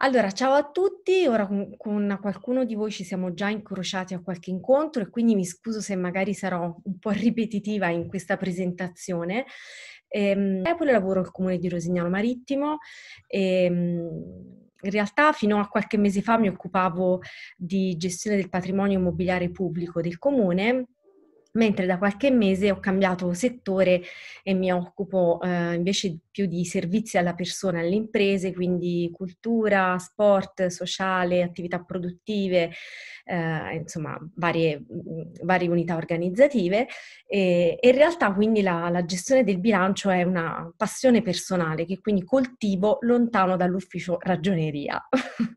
Allora, ciao a tutti, ora con, con qualcuno di voi ci siamo già incrociati a qualche incontro e quindi mi scuso se magari sarò un po' ripetitiva in questa presentazione. Ehm, poi lavoro al comune di Rosignano Marittimo. Ehm, in realtà fino a qualche mese fa mi occupavo di gestione del patrimonio immobiliare pubblico del comune mentre da qualche mese ho cambiato settore e mi occupo eh, invece più di servizi alla persona, e alle imprese, quindi cultura, sport, sociale, attività produttive, eh, insomma varie, mm, varie, unità organizzative e, e in realtà quindi la, la, gestione del bilancio è una passione personale che quindi coltivo lontano dall'ufficio ragioneria.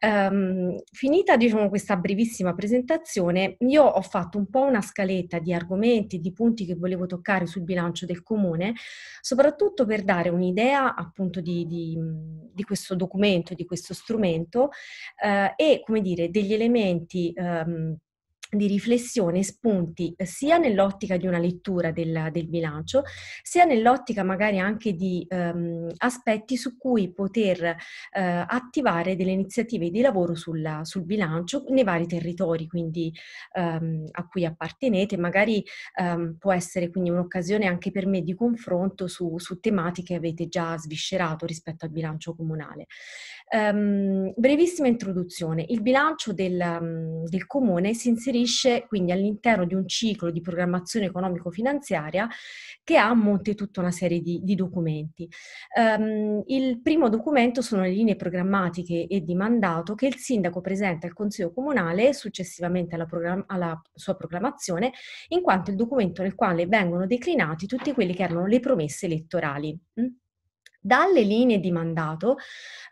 Um, finita diciamo, questa brevissima presentazione, io ho fatto un po' una scaletta di argomenti, di punti che volevo toccare sul bilancio del comune, soprattutto per dare un'idea appunto di, di, di questo documento, di questo strumento uh, e come dire degli elementi. Um, di riflessione spunti eh, sia nell'ottica di una lettura del, del bilancio, sia nell'ottica magari anche di ehm, aspetti su cui poter eh, attivare delle iniziative di lavoro sulla, sul bilancio nei vari territori quindi, ehm, a cui appartenete. Magari ehm, può essere quindi un'occasione anche per me di confronto su, su tematiche che avete già sviscerato rispetto al bilancio comunale. Um, brevissima introduzione. Il bilancio del, um, del, comune si inserisce quindi all'interno di un ciclo di programmazione economico-finanziaria che ha a monte tutta una serie di, di documenti. Um, il primo documento sono le linee programmatiche e di mandato che il sindaco presenta al Consiglio Comunale successivamente alla, program- alla sua proclamazione, in quanto il documento nel quale vengono declinati tutte quelle che erano le promesse elettorali. Mm? Dalle linee di mandato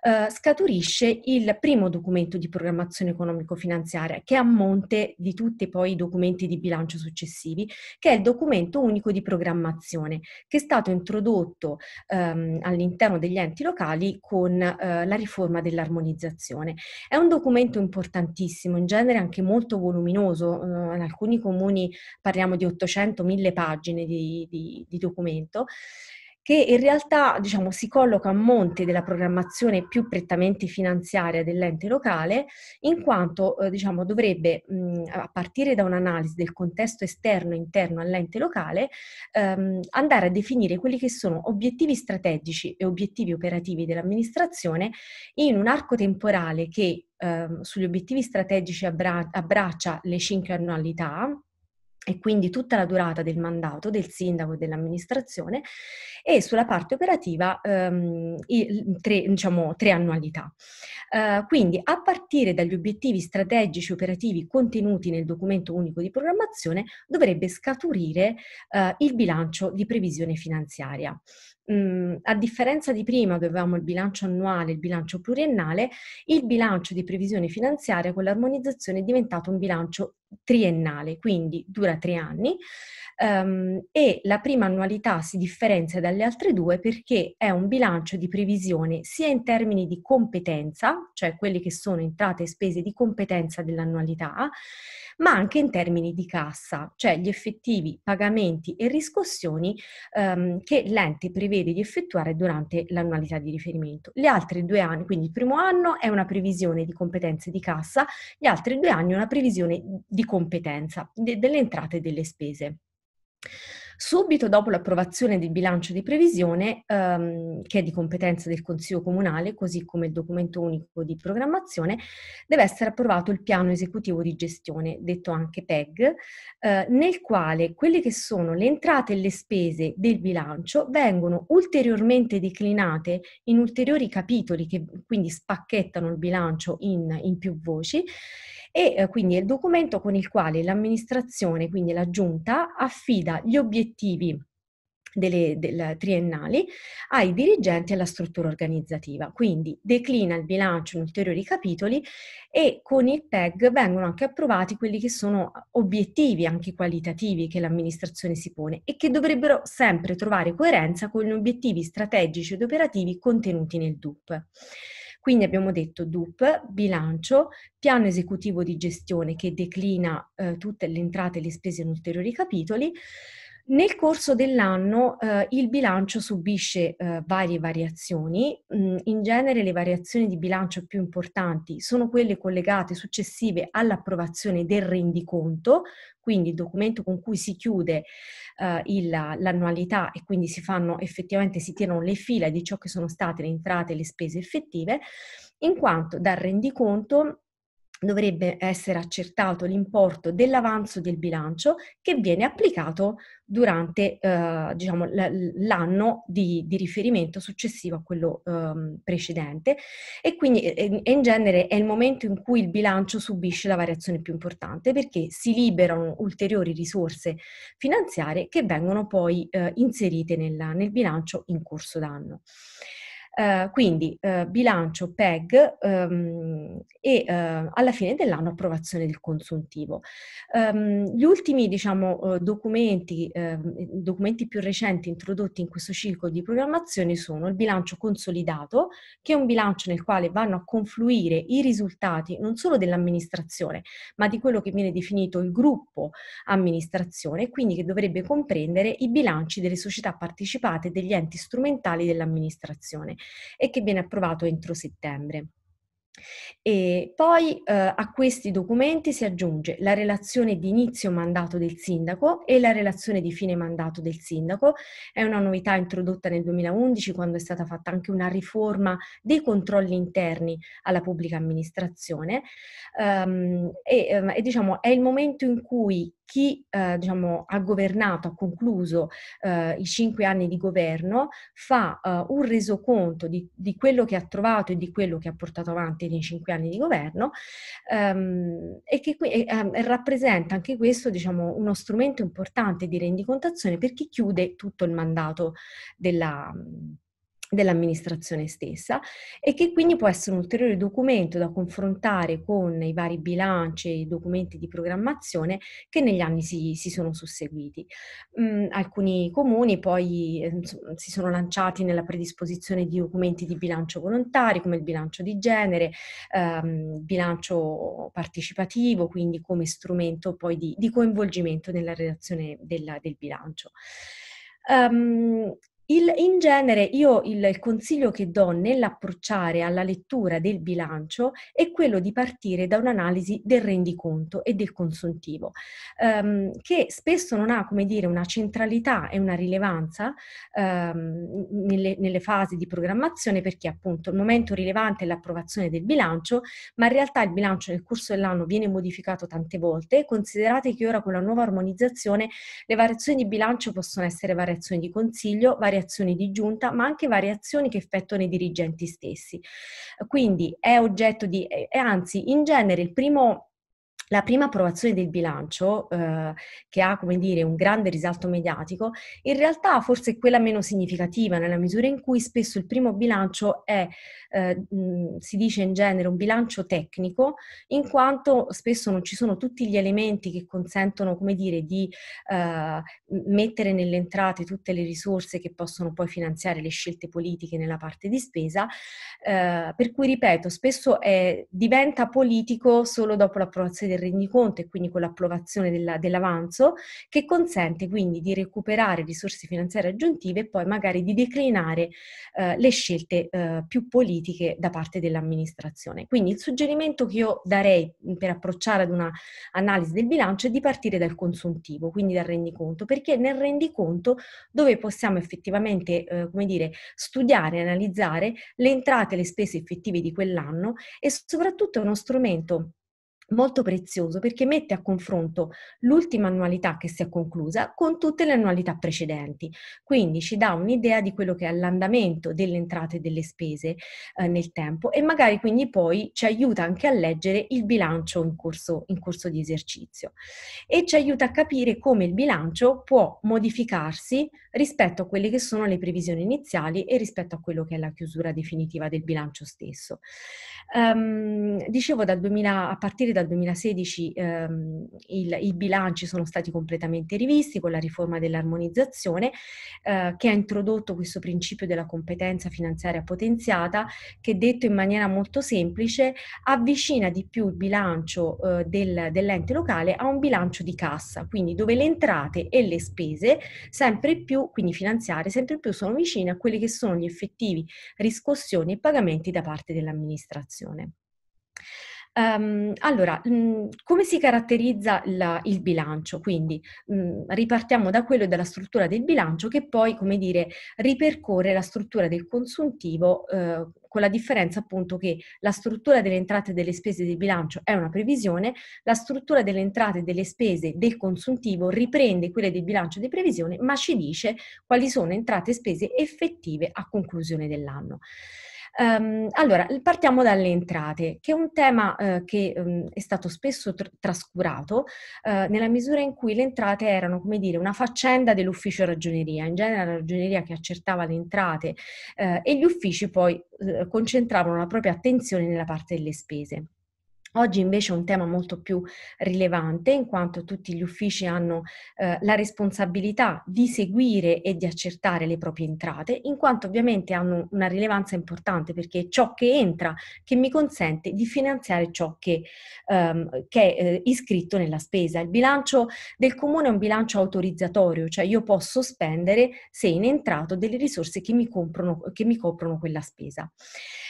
eh, scaturisce il primo documento di programmazione economico-finanziaria, che è a monte di tutti poi i documenti di bilancio successivi, che è il documento unico di programmazione, che è stato introdotto ehm, all'interno degli enti locali con eh, la riforma dell'armonizzazione. È un documento importantissimo, in genere anche molto voluminoso, eh, in alcuni comuni parliamo di 800-1000 pagine di, di, di documento che in realtà diciamo, si colloca a monte della programmazione più prettamente finanziaria dell'ente locale, in quanto eh, diciamo, dovrebbe, mh, mm, a partire da un'analisi del contesto esterno e interno all'ente locale, ehm, andare a definire quelli che sono obiettivi strategici e obiettivi operativi dell'amministrazione in un arco temporale che eh, sugli obiettivi strategici abbra- abbraccia le cinque annualità, e quindi tutta la durata del mandato del sindaco e dell'amministrazione e sulla parte operativa ehm, tre, diciamo, tre, annualità. Eh, quindi a partire dagli obiettivi strategici operativi contenuti nel documento unico di programmazione dovrebbe scaturire eh, il bilancio di previsione finanziaria. Mhmm, a differenza di prima che avevamo il bilancio annuale, e il bilancio pluriennale, il bilancio di previsione finanziaria con l'armonizzazione è diventato un bilancio triennale, quindi dura tre anni um, e la prima annualità si differenzia dalle altre due perché è un bilancio di previsione sia in termini di competenza, cioè quelle che sono entrate e spese di competenza dell'annualità, ma anche in termini di cassa, cioè gli effettivi pagamenti e riscossioni ehm, che l'ente prevede di effettuare durante l'annualità di riferimento. Gli altri due anni, quindi il primo anno è una previsione di competenze di cassa, gli altri due anni una previsione di competenza de- delle entrate e delle spese. Subito dopo l'approvazione del bilancio di previsione, ehm, che è di competenza del Consiglio Comunale, così come il documento unico di programmazione, deve essere approvato il piano esecutivo di gestione, detto anche PEG, eh, nel quale quelle che sono le entrate e le spese del bilancio vengono ulteriormente declinate in ulteriori capitoli che quindi spacchettano il bilancio in, in più voci e eh, quindi è il documento con il quale l'amministrazione, quindi la giunta, affida gli obiettivi delle, del triennali ai dirigenti e alla struttura organizzativa. Quindi declina il bilancio in ulteriori capitoli e con il PEG vengono anche approvati quelli che sono obiettivi anche qualitativi che l'amministrazione si pone e che dovrebbero sempre trovare coerenza con gli obiettivi strategici ed operativi contenuti nel DUP. Quindi abbiamo detto DUP, bilancio, piano esecutivo di gestione che declina eh, tutte le entrate e le spese in ulteriori capitoli, nel corso dell'anno eh, il bilancio subisce eh, varie variazioni, mm, in genere le variazioni di bilancio più importanti sono quelle collegate successive all'approvazione del rendiconto, quindi il documento con cui si chiude eh, il, l'annualità e quindi si fanno effettivamente, si tirano le fila di ciò che sono state le entrate e le spese effettive, in quanto dal rendiconto dovrebbe essere accertato l'importo dell'avanzo del bilancio che viene applicato durante eh, diciamo, l'anno di, di, riferimento successivo a quello eh, precedente e quindi e, e in genere è il momento in cui il bilancio subisce la variazione più importante perché si liberano ulteriori risorse finanziarie che vengono poi eh, inserite nella, nel bilancio in corso d'anno. Eh, quindi uh, bilancio PEG um, e uh, alla fine dell'anno approvazione del consuntivo. Um, gli ultimi diciamo, documenti, ehm, documenti, più recenti introdotti in questo ciclo di programmazione sono il bilancio consolidato, che è un bilancio nel quale vanno a confluire i risultati non solo dell'amministrazione, ma di quello che viene definito il gruppo amministrazione, quindi che dovrebbe comprendere i bilanci delle società partecipate e degli enti strumentali dell'amministrazione e che viene approvato entro settembre. E poi eh, a questi documenti si aggiunge la relazione di inizio mandato del sindaco e la relazione di fine mandato del sindaco. È una novità introdotta nel 2011 quando è stata fatta anche una riforma dei controlli interni alla pubblica amministrazione um, e, ehm, e diciamo è il momento in cui chi eh, diciamo, ha governato, ha concluso eh, i cinque anni di governo, fa eh, un resoconto di, di, quello che ha trovato e di quello che ha portato avanti nei cinque anni di governo ehm, e che e, ehm, e rappresenta anche questo diciamo, uno strumento importante di rendicontazione per chi chiude tutto il mandato della dell'amministrazione stessa e che quindi può essere un ulteriore documento da confrontare con i vari bilanci e i documenti di programmazione che negli anni si, si sono susseguiti. Mm, alcuni comuni poi eh, si sono lanciati nella predisposizione di documenti di bilancio volontari come il bilancio di genere, ehm, bilancio partecipativo, quindi come strumento poi di, di coinvolgimento nella redazione della, del bilancio. Um, il, in genere io il, il, consiglio che do nell'approcciare alla lettura del bilancio è quello di partire da un'analisi del rendiconto e del consuntivo, ehm, che spesso non ha come dire, una centralità e una rilevanza ehm, nelle, nelle, fasi di programmazione perché appunto il momento rilevante è l'approvazione del bilancio, ma in realtà il bilancio nel corso dell'anno viene modificato tante volte. Considerate che ora con la nuova armonizzazione le variazioni di bilancio possono essere variazioni di consiglio, variazioni variazioni di giunta, ma anche variazioni che effettuano i dirigenti stessi. Quindi è oggetto di, eh, anzi, in genere il primo la prima approvazione del bilancio, eh, che ha come dire un grande risalto mediatico, in realtà forse è quella meno significativa, nella misura in cui spesso il primo bilancio è, eh, si dice in genere, un bilancio tecnico, in quanto spesso non ci sono tutti gli elementi che consentono, come dire, di eh, mettere nelle entrate tutte le risorse che possono poi finanziare le scelte politiche nella parte di spesa. Eh, per cui, ripeto, spesso è, diventa politico solo dopo l'approvazione del del rendiconto e quindi con l'approvazione della, dell'avanzo, che consente quindi di recuperare risorse finanziarie aggiuntive e poi magari di declinare eh, le scelte eh, più politiche da parte dell'amministrazione. Quindi il suggerimento che io darei per approcciare ad una analisi del bilancio è di partire dal consuntivo, quindi dal rendiconto, perché nel rendiconto dove possiamo effettivamente, eh, come dire, studiare e analizzare le entrate e le spese effettive di quell'anno e soprattutto è uno strumento molto prezioso perché mette a confronto l'ultima annualità che si è conclusa con tutte le annualità precedenti. Quindi ci dà un'idea di quello che è l'andamento delle entrate e delle spese eh, nel tempo e magari quindi poi ci aiuta anche a leggere il bilancio in corso, in corso di esercizio e ci aiuta a capire come il bilancio può modificarsi rispetto a quelle che sono le previsioni iniziali e rispetto a quello che è la chiusura definitiva del bilancio stesso. Um, dicevo, 2000, a partire dal 2016 ehm, il, i bilanci sono stati completamente rivisti con la riforma dell'armonizzazione eh, che ha introdotto questo principio della competenza finanziaria potenziata che detto in maniera molto semplice avvicina di più il bilancio eh, del, dell'ente locale a un bilancio di cassa, quindi dove le entrate e le spese sempre più, quindi finanziarie, sempre più sono vicine a quelli che sono gli effettivi riscossioni e pagamenti da parte dell'amministrazione. Um, allora, mh, mhmm, come si caratterizza la, il bilancio? Quindi mh, mhmm, ripartiamo da quello e dalla struttura del bilancio che poi, come dire, ripercorre la struttura del consuntivo eh, con la differenza appunto che la struttura delle entrate e delle spese del bilancio è una previsione, la struttura delle entrate e delle spese del consuntivo riprende quelle del bilancio di previsione ma ci dice quali sono entrate e spese effettive a conclusione dell'anno. Um, allora, partiamo dalle entrate, che è un tema uh, che um, è stato spesso tr- trascurato uh, nella misura in cui le entrate erano, come dire, una faccenda dell'ufficio ragioneria. In genere la ragioneria che accertava le entrate uh, e gli uffici poi concentravano la propria attenzione nella parte delle spese. Oggi invece è un tema molto più rilevante in quanto tutti gli uffici hanno eh, la responsabilità di seguire e di accertare le proprie entrate, in quanto ovviamente hanno una rilevanza importante perché è ciò che entra che mi consente di finanziare ciò che, ehm, che è eh, iscritto nella spesa. Il bilancio del comune è un bilancio autorizzatorio, cioè io posso spendere se in entrato delle risorse che mi, comprano, che mi coprono quella spesa.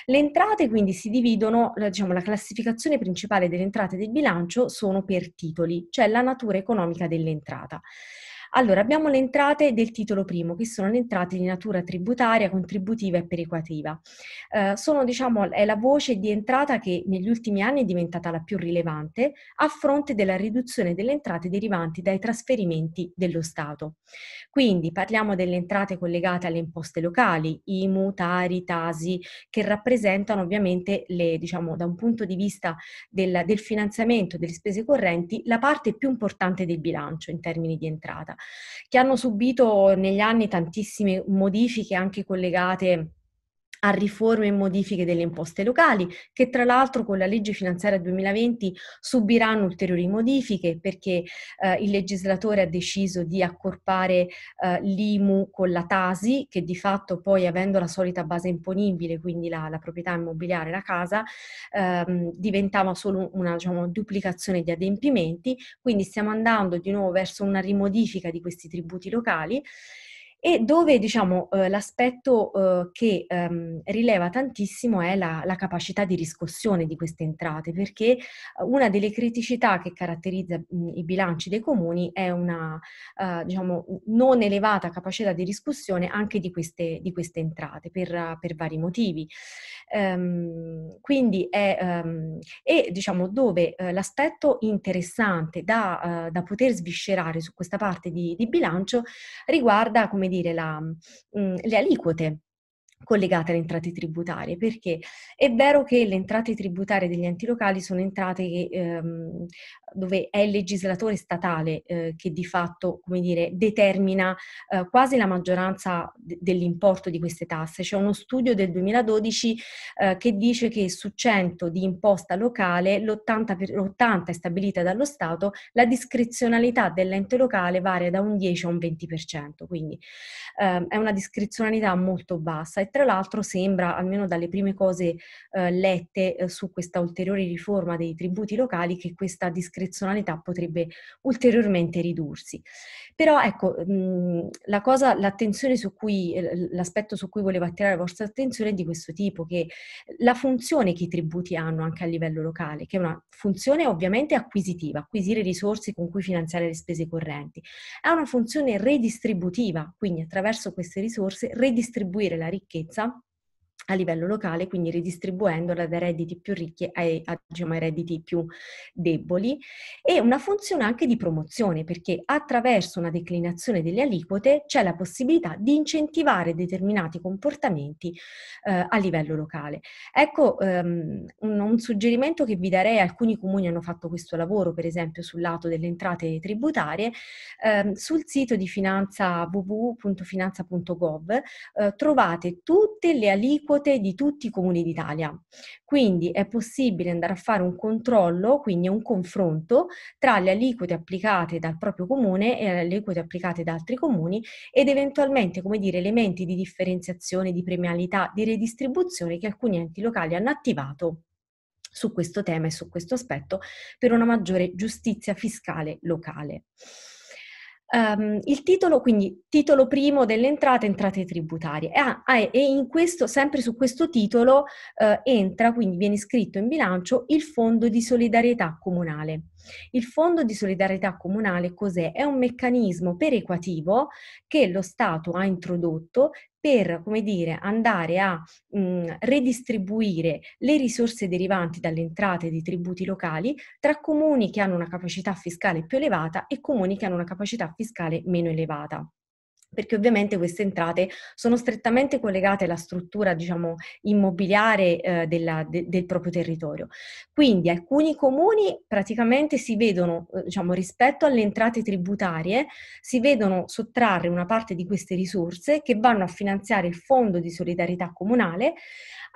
Le entrate quindi si dividono, diciamo, la classificazione principale principale delle entrate del bilancio sono per titoli, cioè la natura economica dell'entrata. Allora, abbiamo le entrate del titolo primo, che sono le entrate di natura tributaria, contributiva e perequativa. Eh, sono, diciamo, è la voce di entrata che negli ultimi anni è diventata la più rilevante a fronte della riduzione delle entrate derivanti dai trasferimenti dello Stato. Quindi parliamo delle entrate collegate alle imposte locali, IMU, Tari, Tasi, che rappresentano ovviamente, le, diciamo, da un punto di vista del, del finanziamento delle spese correnti, la parte più importante del bilancio in termini di entrata che hanno subito negli anni tantissime modifiche anche collegate a riforme e modifiche delle imposte locali, che tra l'altro con la legge finanziaria 2020 subiranno ulteriori modifiche perché eh, il legislatore ha deciso di accorpare eh, l'IMU con la TASI, che di fatto poi avendo la solita base imponibile, quindi la, la proprietà immobiliare, la casa, ehm, diventava solo una diciamo, duplicazione di adempimenti, quindi stiamo andando di nuovo verso una rimodifica di questi tributi locali e dove diciamo eh, l'aspetto eh, che ehm, rileva tantissimo è la, la, capacità di riscossione di queste entrate, perché eh, una delle criticità che caratterizza mh, mm, i bilanci dei comuni è una eh, diciamo, non elevata capacità di riscossione anche di queste, di queste entrate per, per, vari motivi. Ehm, quindi è, ehm, e, diciamo, dove eh, l'aspetto interessante da, eh, da, poter sviscerare su questa parte di, di bilancio riguarda come dire dire, la, mh, mhmm, le aliquote collegate alle entrate tributarie, perché è vero che le entrate tributarie degli enti locali sono entrate che ehm, dove è il legislatore statale eh, che di fatto come dire, determina eh, quasi la maggioranza de- dell'importo di queste tasse. C'è uno studio del 2012 eh, che dice che su 100 di imposta locale l'80, per, l'80 è stabilita dallo Stato, la discrezionalità dell'ente locale varia da un 10 a un 20%, quindi ehm, è una discrezionalità molto bassa e tra l'altro sembra, almeno dalle prime cose eh, lette eh, su questa ulteriore riforma dei tributi locali, che questa discrezionalità discrezionalità potrebbe ulteriormente ridursi. Però ecco, mh, mhmm, la cosa, l'attenzione su cui, eh, l'aspetto su cui volevo attirare la vostra attenzione è di questo tipo, che la funzione che i tributi hanno anche a livello locale, che è una funzione ovviamente acquisitiva, acquisire risorse con cui finanziare le spese correnti, è una funzione redistributiva, quindi attraverso queste risorse redistribuire la ricchezza a livello locale, quindi ridistribuendola da redditi più ricchi ai, a, diciamo, ai redditi più deboli e una funzione anche di promozione perché attraverso una declinazione delle aliquote c'è la possibilità di incentivare determinati comportamenti eh, a livello locale. Ecco um, un, un, suggerimento che vi darei, alcuni comuni hanno fatto questo lavoro per esempio sul lato delle entrate tributarie, eh, sul sito di finanza www.finanza.gov eh, trovate tutte le aliquote infote di tutti i comuni d'Italia. Quindi è possibile andare a fare un controllo, quindi un confronto tra le aliquote applicate dal proprio comune e le aliquote applicate da altri comuni ed eventualmente, come dire, elementi di differenziazione, di premialità, di redistribuzione che alcuni enti locali hanno attivato su questo tema e su questo aspetto per una maggiore giustizia fiscale locale. Um, il titolo, quindi titolo primo delle entrate, entrate tributarie. E, ah, ah e in questo, sempre su questo titolo uh, entra, quindi viene scritto in bilancio il Fondo di solidarietà comunale. Il Fondo di solidarietà comunale cos'è? È un meccanismo perequativo che lo Stato ha introdotto per, come dire, andare a mh, mhmm, redistribuire le risorse derivanti dalle entrate dei tributi locali tra comuni che hanno una capacità fiscale più elevata e comuni che hanno una capacità fiscale meno elevata perché ovviamente queste entrate sono strettamente collegate alla struttura diciamo, immobiliare eh, della, de, del proprio territorio. Quindi alcuni comuni praticamente si vedono, eh, diciamo, rispetto alle entrate tributarie, si vedono sottrarre una parte di queste risorse che vanno a finanziare il fondo di solidarietà comunale,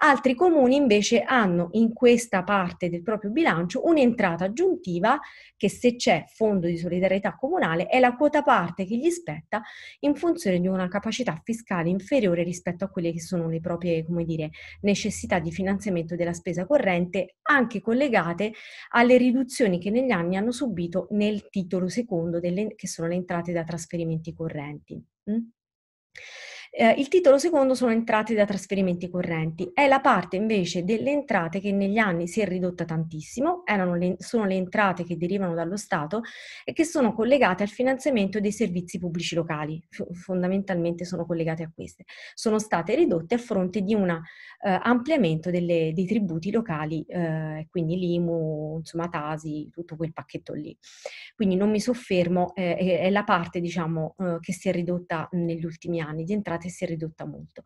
altri comuni invece hanno in questa parte del proprio bilancio un'entrata aggiuntiva che se c'è fondo di solidarietà comunale è la quota parte che gli spetta in funzione funzione di una capacità fiscale inferiore rispetto a quelle che sono le proprie dire, necessità di finanziamento della spesa corrente, anche collegate alle riduzioni che negli anni hanno subito nel titolo secondo delle, che sono le entrate da trasferimenti correnti. Mm? Eh, il titolo secondo sono entrate da trasferimenti correnti, è la parte invece delle entrate che negli anni si è ridotta tantissimo, le, sono le entrate che derivano dallo Stato e che sono collegate al finanziamento dei servizi pubblici locali, F- fondamentalmente sono collegate a queste. Sono state ridotte a fronte di un eh, ampliamento delle, dei tributi locali, eh, quindi l'IMU, insomma Tasi, tutto quel pacchetto lì. Quindi non mi soffermo, eh, è la parte diciamo, eh, che si è ridotta negli ultimi anni di entrate entrate si è ridotta molto.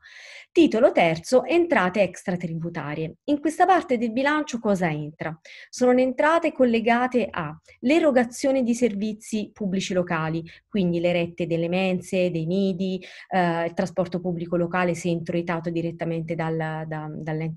Titolo terzo, entrate extratributarie. In questa parte del bilancio cosa entra? Sono entrate collegate all'erogazione di servizi pubblici locali, quindi le rette delle mense, dei nidi, eh, il trasporto pubblico locale se introitato direttamente dal, da,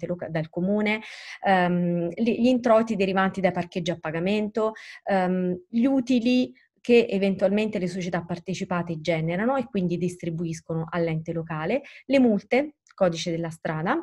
loca- dal comune, ehm, gli introiti derivanti da parcheggi a pagamento, ehm, gli utili che eventualmente le società partecipate generano e quindi distribuiscono all'ente locale, le multe, codice della strada,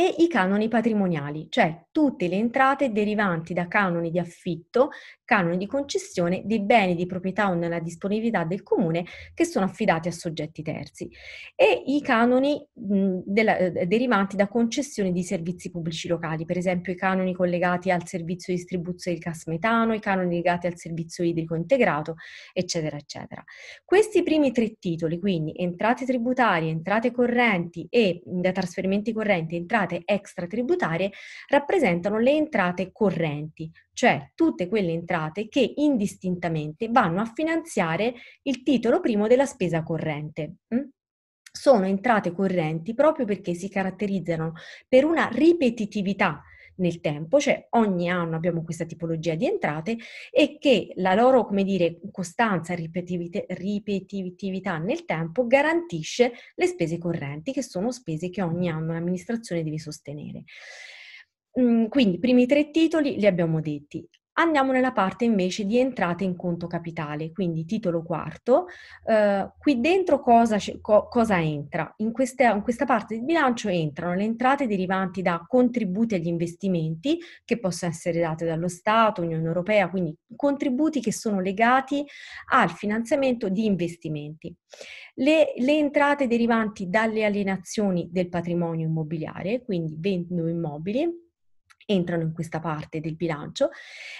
e i canoni patrimoniali, cioè tutte le entrate derivanti da canoni di affitto, canoni di concessione dei beni di proprietà o nella disponibilità del comune che sono affidati a soggetti terzi e i canoni mh, della, eh, derivanti da concessioni di servizi pubblici locali, per esempio i canoni collegati al servizio di distribuzione del gas metano, i canoni legati al servizio idrico integrato, eccetera, eccetera. Questi primi tre titoli, quindi entrate tributarie, entrate correnti e da trasferimenti correnti, entrate entrate tributarie rappresentano le entrate correnti, cioè tutte quelle entrate che indistintamente vanno a finanziare il titolo primo della spesa corrente. Mm? Sono entrate correnti proprio perché si caratterizzano per una ripetitività nel tempo, cioè ogni anno abbiamo questa tipologia di entrate e che la loro, come dire, costanza e ripetivit- ripetitività nel tempo garantisce le spese correnti, che sono spese che ogni anno l'amministrazione deve sostenere. Mhmm, quindi i primi tre titoli li abbiamo detti. Andiamo nella parte invece di entrate in conto capitale, quindi titolo quarto. Eh, qui dentro cosa, co, cosa entra? In questa, in questa parte di bilancio entrano le entrate derivanti da contributi agli investimenti che possono essere date dallo Stato, Unione Europea, quindi contributi che sono legati al finanziamento di investimenti. Le, le entrate derivanti dalle alienazioni del patrimonio immobiliare, quindi vendo immobili, entrano in questa parte del bilancio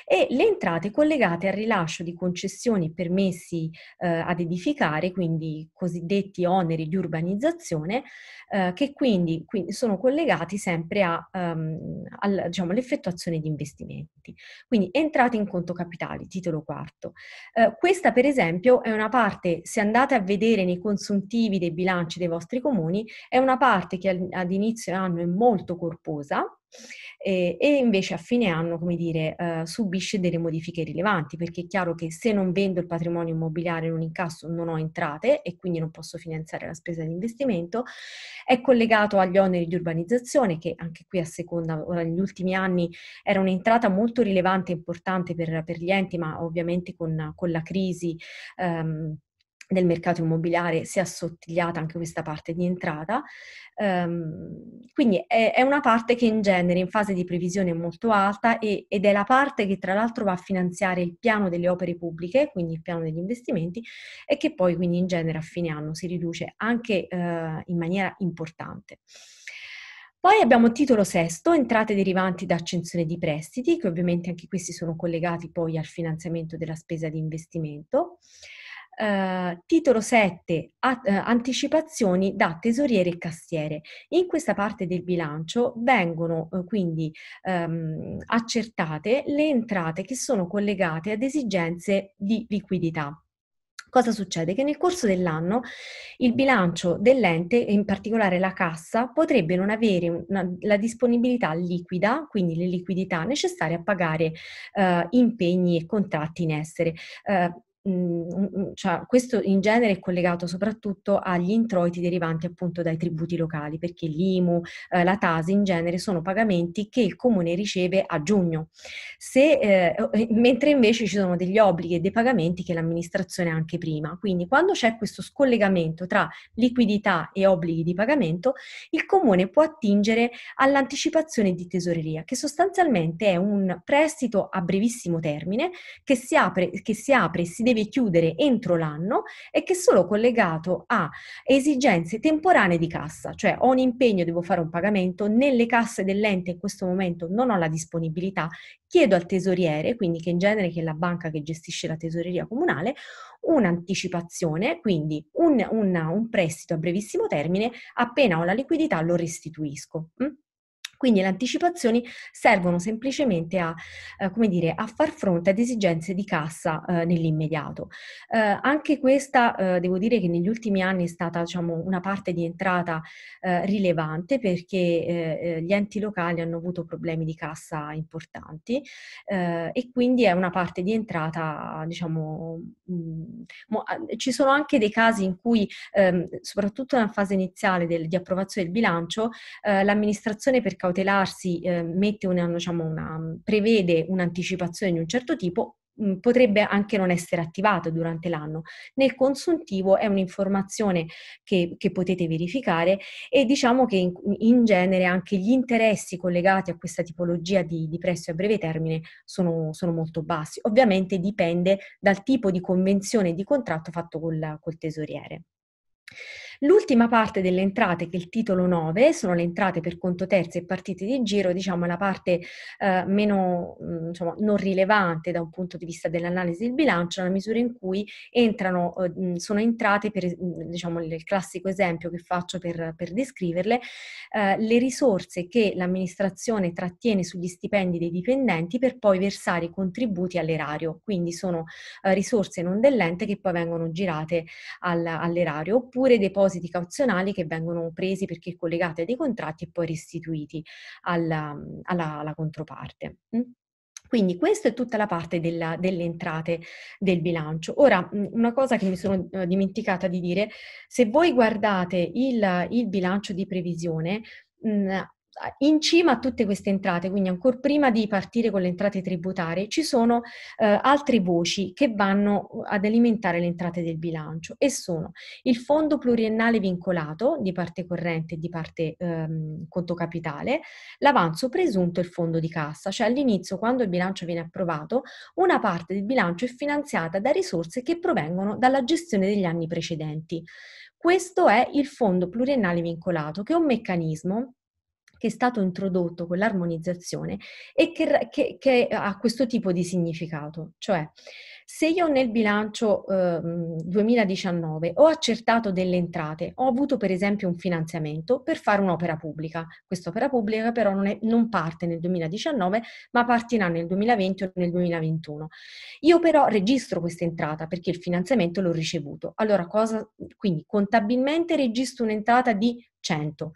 e le entrate collegate al rilascio di concessioni e permessi eh, ad edificare, quindi cosiddetti oneri di urbanizzazione, eh, che quindi, quindi, sono collegati sempre a, um, al, diciamo, all'effettuazione di investimenti. Quindi entrate in conto capitali, titolo quarto. Eh, questa per esempio è una parte, se andate a vedere nei consuntivi dei bilanci dei vostri comuni, è una parte che ad inizio anno è molto corposa, e, e, invece a fine anno, come dire, eh, subisce delle modifiche rilevanti, perché è chiaro che se non vendo il patrimonio immobiliare in un incasso non ho entrate e quindi non posso finanziare la spesa di investimento, è collegato agli oneri di urbanizzazione che anche qui a seconda, ora negli ultimi anni era un'entrata molto rilevante e importante per, per, gli enti, ma ovviamente con, con la crisi... Ehm, del mercato immobiliare si è assottigliata anche questa parte di entrata. Um, quindi è, è, una parte che in genere in fase di previsione è molto alta e, ed è la parte che tra l'altro va a finanziare il piano delle opere pubbliche, quindi il piano degli investimenti, e che poi quindi in genere a fine anno si riduce anche uh, in maniera importante. Poi abbiamo titolo sesto, entrate derivanti da accensione di prestiti, che ovviamente anche questi sono collegati poi al finanziamento della spesa di investimento. Eh, titolo 7, a, eh, anticipazioni da tesoriere e cassiere. In questa parte del bilancio vengono eh, quindi ehm, accertate le entrate che sono collegate ad esigenze di liquidità. Cosa succede? Che nel corso dell'anno il bilancio dell'ente, in particolare la cassa, potrebbe non avere una, la disponibilità liquida, quindi le liquidità necessarie a pagare eh, impegni e contratti in essere. Eh, Mm, mm, mm, cioè, questo in genere è collegato soprattutto agli introiti derivanti appunto dai tributi locali, perché l'IMU, eh, la TASI in genere sono pagamenti che il comune riceve a giugno, Se, eh, eh, mentre invece ci sono degli obblighi e dei pagamenti che l'amministrazione ha anche prima. Quindi quando c'è questo scollegamento tra liquidità e obblighi di pagamento, il comune può attingere all'anticipazione di tesoreria, che sostanzialmente è un prestito a brevissimo termine che si apre, che si, apre e si deve devi chiudere entro l'anno e che è solo collegato a esigenze temporanee di cassa, cioè ho un impegno, devo fare un pagamento, nelle casse dell'ente in questo momento non ho la disponibilità, chiedo al tesoriere, quindi che in genere che è la banca che gestisce la tesoreria comunale, un'anticipazione, quindi un, un, un prestito a brevissimo termine, appena ho la liquidità lo restituisco. Mm? Quindi le anticipazioni servono semplicemente a, eh, come dire, a far fronte ad esigenze di cassa eh, nell'immediato. Eh, anche questa, eh, devo dire che negli ultimi anni è stata diciamo, una parte di entrata eh, rilevante perché eh, gli enti locali hanno avuto problemi di cassa importanti e quindi è una parte di entrata, diciamo, mh, mm, mo, ci sono anche dei casi in cui, ehm, soprattutto nella fase iniziale del, di approvazione del bilancio, l'amministrazione per causa cautelarsi eh, una, diciamo una, prevede un'anticipazione di un certo tipo, mh, mm, potrebbe anche non essere attivata durante l'anno. Nel consuntivo è un'informazione che, che potete verificare e diciamo che in, in, genere anche gli interessi collegati a questa tipologia di, di prestito a breve termine sono, sono, molto bassi. Ovviamente dipende dal tipo di convenzione e di contratto fatto col, col tesoriere. L'ultima parte delle entrate, che è il titolo 9, sono le entrate per conto terzo e partite di giro, diciamo la parte eh, meno mm, insomma, non rilevante da un punto di vista dell'analisi del bilancio, nella misura in cui entrano, eh, mm, sono entrate per mm, diciamo, il classico esempio che faccio per, per descriverle, eh, le risorse che l'amministrazione trattiene sugli stipendi dei dipendenti per poi versare i contributi all'erario, quindi sono eh, risorse non dell'ente che poi vengono girate al, all'erario, oppure depositi depositi cauzionali che vengono presi perché collegati a dei contratti e poi restituiti alla, alla, alla controparte. Mm? Quindi questa è tutta la parte della, delle entrate del bilancio. Ora, mm, una cosa che mi sono eh, dimenticata di dire, se voi guardate il, il bilancio di previsione, mh, mm, in cima a tutte queste entrate, quindi ancora prima di partire con le entrate tributarie, ci sono eh, altre voci che vanno ad alimentare le entrate del bilancio e sono il fondo pluriennale vincolato di parte corrente e di parte ehm, conto capitale, l'avanzo presunto e il fondo di cassa, cioè all'inizio quando il bilancio viene approvato, una parte del bilancio è finanziata da risorse che provengono dalla gestione degli anni precedenti. Questo è il fondo pluriennale vincolato, che è un meccanismo che è stato introdotto con l'armonizzazione e che, che, che ha questo tipo di significato. Cioè, se io nel bilancio eh, 2019 ho accertato delle entrate, ho avuto per esempio un finanziamento per fare un'opera pubblica, quest'opera pubblica però non, è, non parte nel 2019 ma partirà nel 2020 o nel 2021. Io però registro questa entrata perché il finanziamento l'ho ricevuto. Allora cosa, quindi contabilmente registro un'entrata di 100.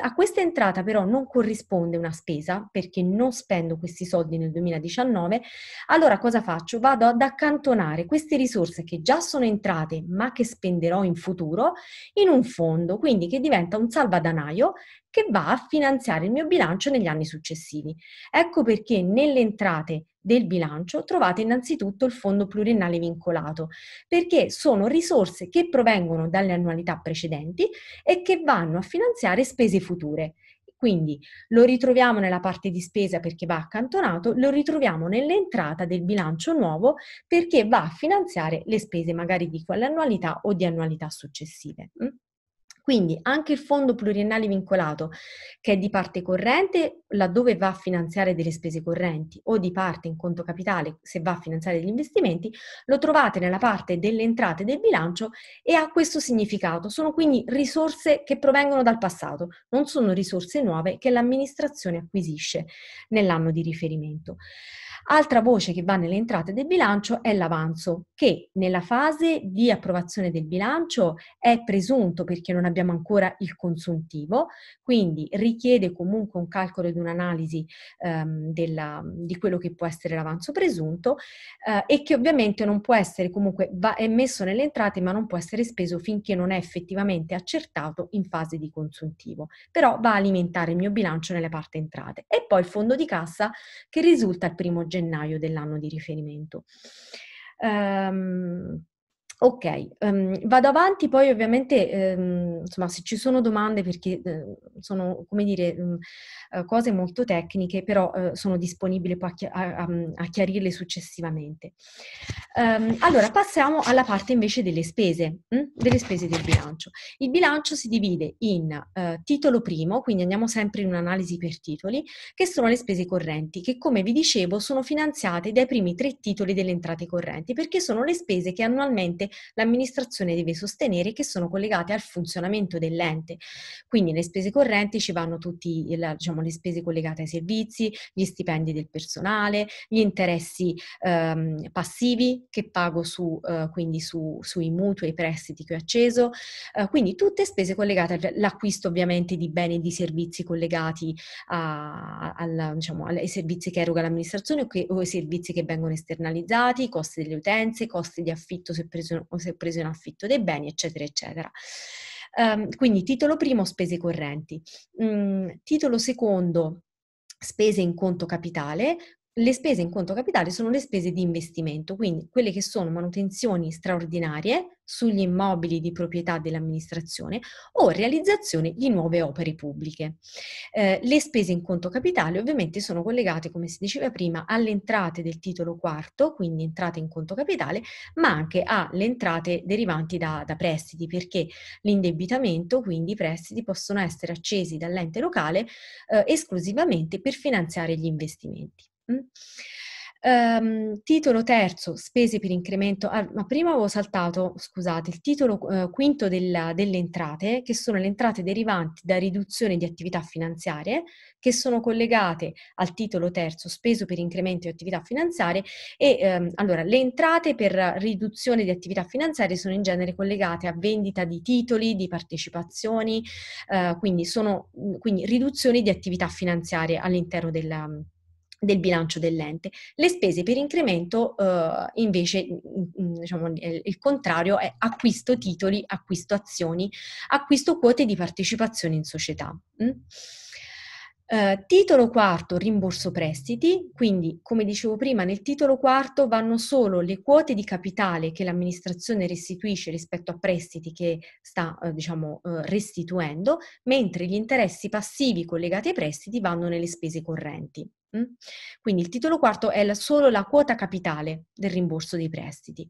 A questa entrata però non corrisponde una spesa perché non spendo questi soldi nel 2019, allora cosa faccio? Vado ad accantonare queste risorse che già sono entrate ma che spenderò in futuro in un fondo, quindi che diventa un salvadanaio che va a finanziare il mio bilancio negli anni successivi. Ecco perché nelle entrate del bilancio trovate innanzitutto il fondo pluriennale vincolato, perché sono risorse che provengono dalle annualità precedenti e che vanno a finanziare spese future. Quindi lo ritroviamo nella parte di spesa perché va accantonato, lo ritroviamo nell'entrata del bilancio nuovo perché va a finanziare le spese magari di quell'annualità o di annualità successive. Mm? Quindi anche il fondo pluriennale vincolato, che è di parte corrente, laddove va a finanziare delle spese correnti, o di parte in conto capitale, se va a finanziare degli investimenti, lo trovate nella parte delle entrate del bilancio e ha questo significato. Sono quindi risorse che provengono dal passato, non sono risorse nuove che l'amministrazione acquisisce nell'anno di riferimento. Altra voce che va nelle entrate del bilancio è l'avanzo, che nella fase di approvazione del bilancio è presunto perché non abbiamo ancora il consuntivo, quindi richiede comunque un calcolo ed un'analisi ehm, della, di quello che può essere l'avanzo presunto eh, e che ovviamente non può essere comunque, va, è messo nelle entrate ma non può essere speso finché non è effettivamente accertato in fase di consuntivo, però va a alimentare il mio bilancio nelle parti entrate. E poi il fondo di cassa che risulta al primo gennaio gennaio dell'anno di riferimento. Um, Ok, um, vado avanti, poi ovviamente um, insomma, se ci sono domande, perché uh, sono come dire um, uh, cose molto tecniche, però uh, sono disponibile poi a, chi- a, a chiarirle successivamente. allora, passiamo alla parte invece delle spese, mh? delle spese del bilancio. Il bilancio si divide in eh, titolo primo, quindi andiamo sempre in un'analisi per titoli, che sono le spese correnti, che come vi dicevo sono finanziate dai primi tre titoli delle entrate correnti, perché sono le spese che annualmente giustamente l'amministrazione deve sostenere che sono collegate al funzionamento dell'ente. Quindi le spese correnti ci vanno tutte diciamo, le spese collegate ai servizi, gli stipendi del personale, gli interessi ehm, passivi che pago su, eh, quindi su, sui mutui e i prestiti che ho acceso, eh, quindi tutte spese collegate all'acquisto ovviamente di beni e di servizi collegati a, alla, diciamo, ai servizi che eroga l'amministrazione o, che, o ai servizi che vengono esternalizzati, i costi delle utenze, i costi di affitto se preso o se ho preso in affitto dei beni, eccetera, eccetera. Um, quindi titolo primo, spese correnti. Mm, titolo secondo, spese in conto capitale, le spese in conto capitale sono le spese di investimento, quindi quelle che sono manutenzioni straordinarie sugli immobili di proprietà dell'amministrazione o realizzazione di nuove opere pubbliche. Eh, le spese in conto capitale ovviamente sono collegate, come si diceva prima, alle entrate del titolo quarto, quindi entrate in conto capitale, ma anche alle entrate derivanti da, da prestiti, perché l'indebitamento, quindi i prestiti, possono essere accesi dall'ente locale eh, esclusivamente per finanziare gli investimenti. Um, titolo terzo, spese per incremento. Ah, ma prima avevo saltato, scusate, il titolo uh, quinto della, delle entrate, che sono le entrate derivanti da riduzione di attività finanziarie, che sono collegate al titolo terzo, speso per incremento di attività finanziarie. E um, allora, le entrate per riduzione di attività finanziarie sono in genere collegate a vendita di titoli, di partecipazioni, uh, quindi sono mm, quindi riduzioni di attività finanziarie all'interno della del bilancio dell'ente. Le spese per incremento eh, invece mm, mm, diciamo, il contrario è acquisto titoli, acquisto azioni, acquisto quote di partecipazione in società. Mm? Uhm, titolo quarto, rimborso prestiti, quindi come dicevo prima nel titolo quarto vanno solo le quote di capitale che l'amministrazione restituisce rispetto a prestiti che sta uh, diciamo, uh, restituendo, mentre gli interessi passivi collegati ai prestiti vanno nelle spese correnti. Quindi il titolo quarto è la, solo la quota capitale del rimborso dei prestiti.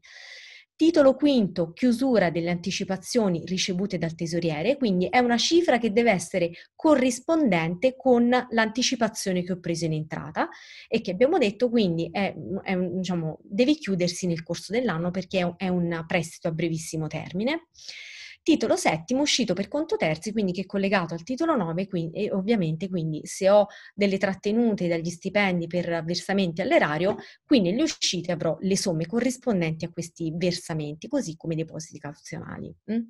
Titolo quinto, chiusura delle anticipazioni ricevute dal tesoriere, quindi è una cifra che deve essere corrispondente con l'anticipazione che ho preso in entrata e che abbiamo detto quindi è, è un, diciamo, deve chiudersi nel corso dell'anno perché è un prestito a brevissimo termine titolo settimo uscito per conto terzi, quindi che è collegato al titolo 9 quindi, e ovviamente quindi se ho delle trattenute dagli stipendi per versamenti all'erario, qui nelle uscite avrò le somme corrispondenti a questi versamenti, così come i depositi cauzionali. Mm?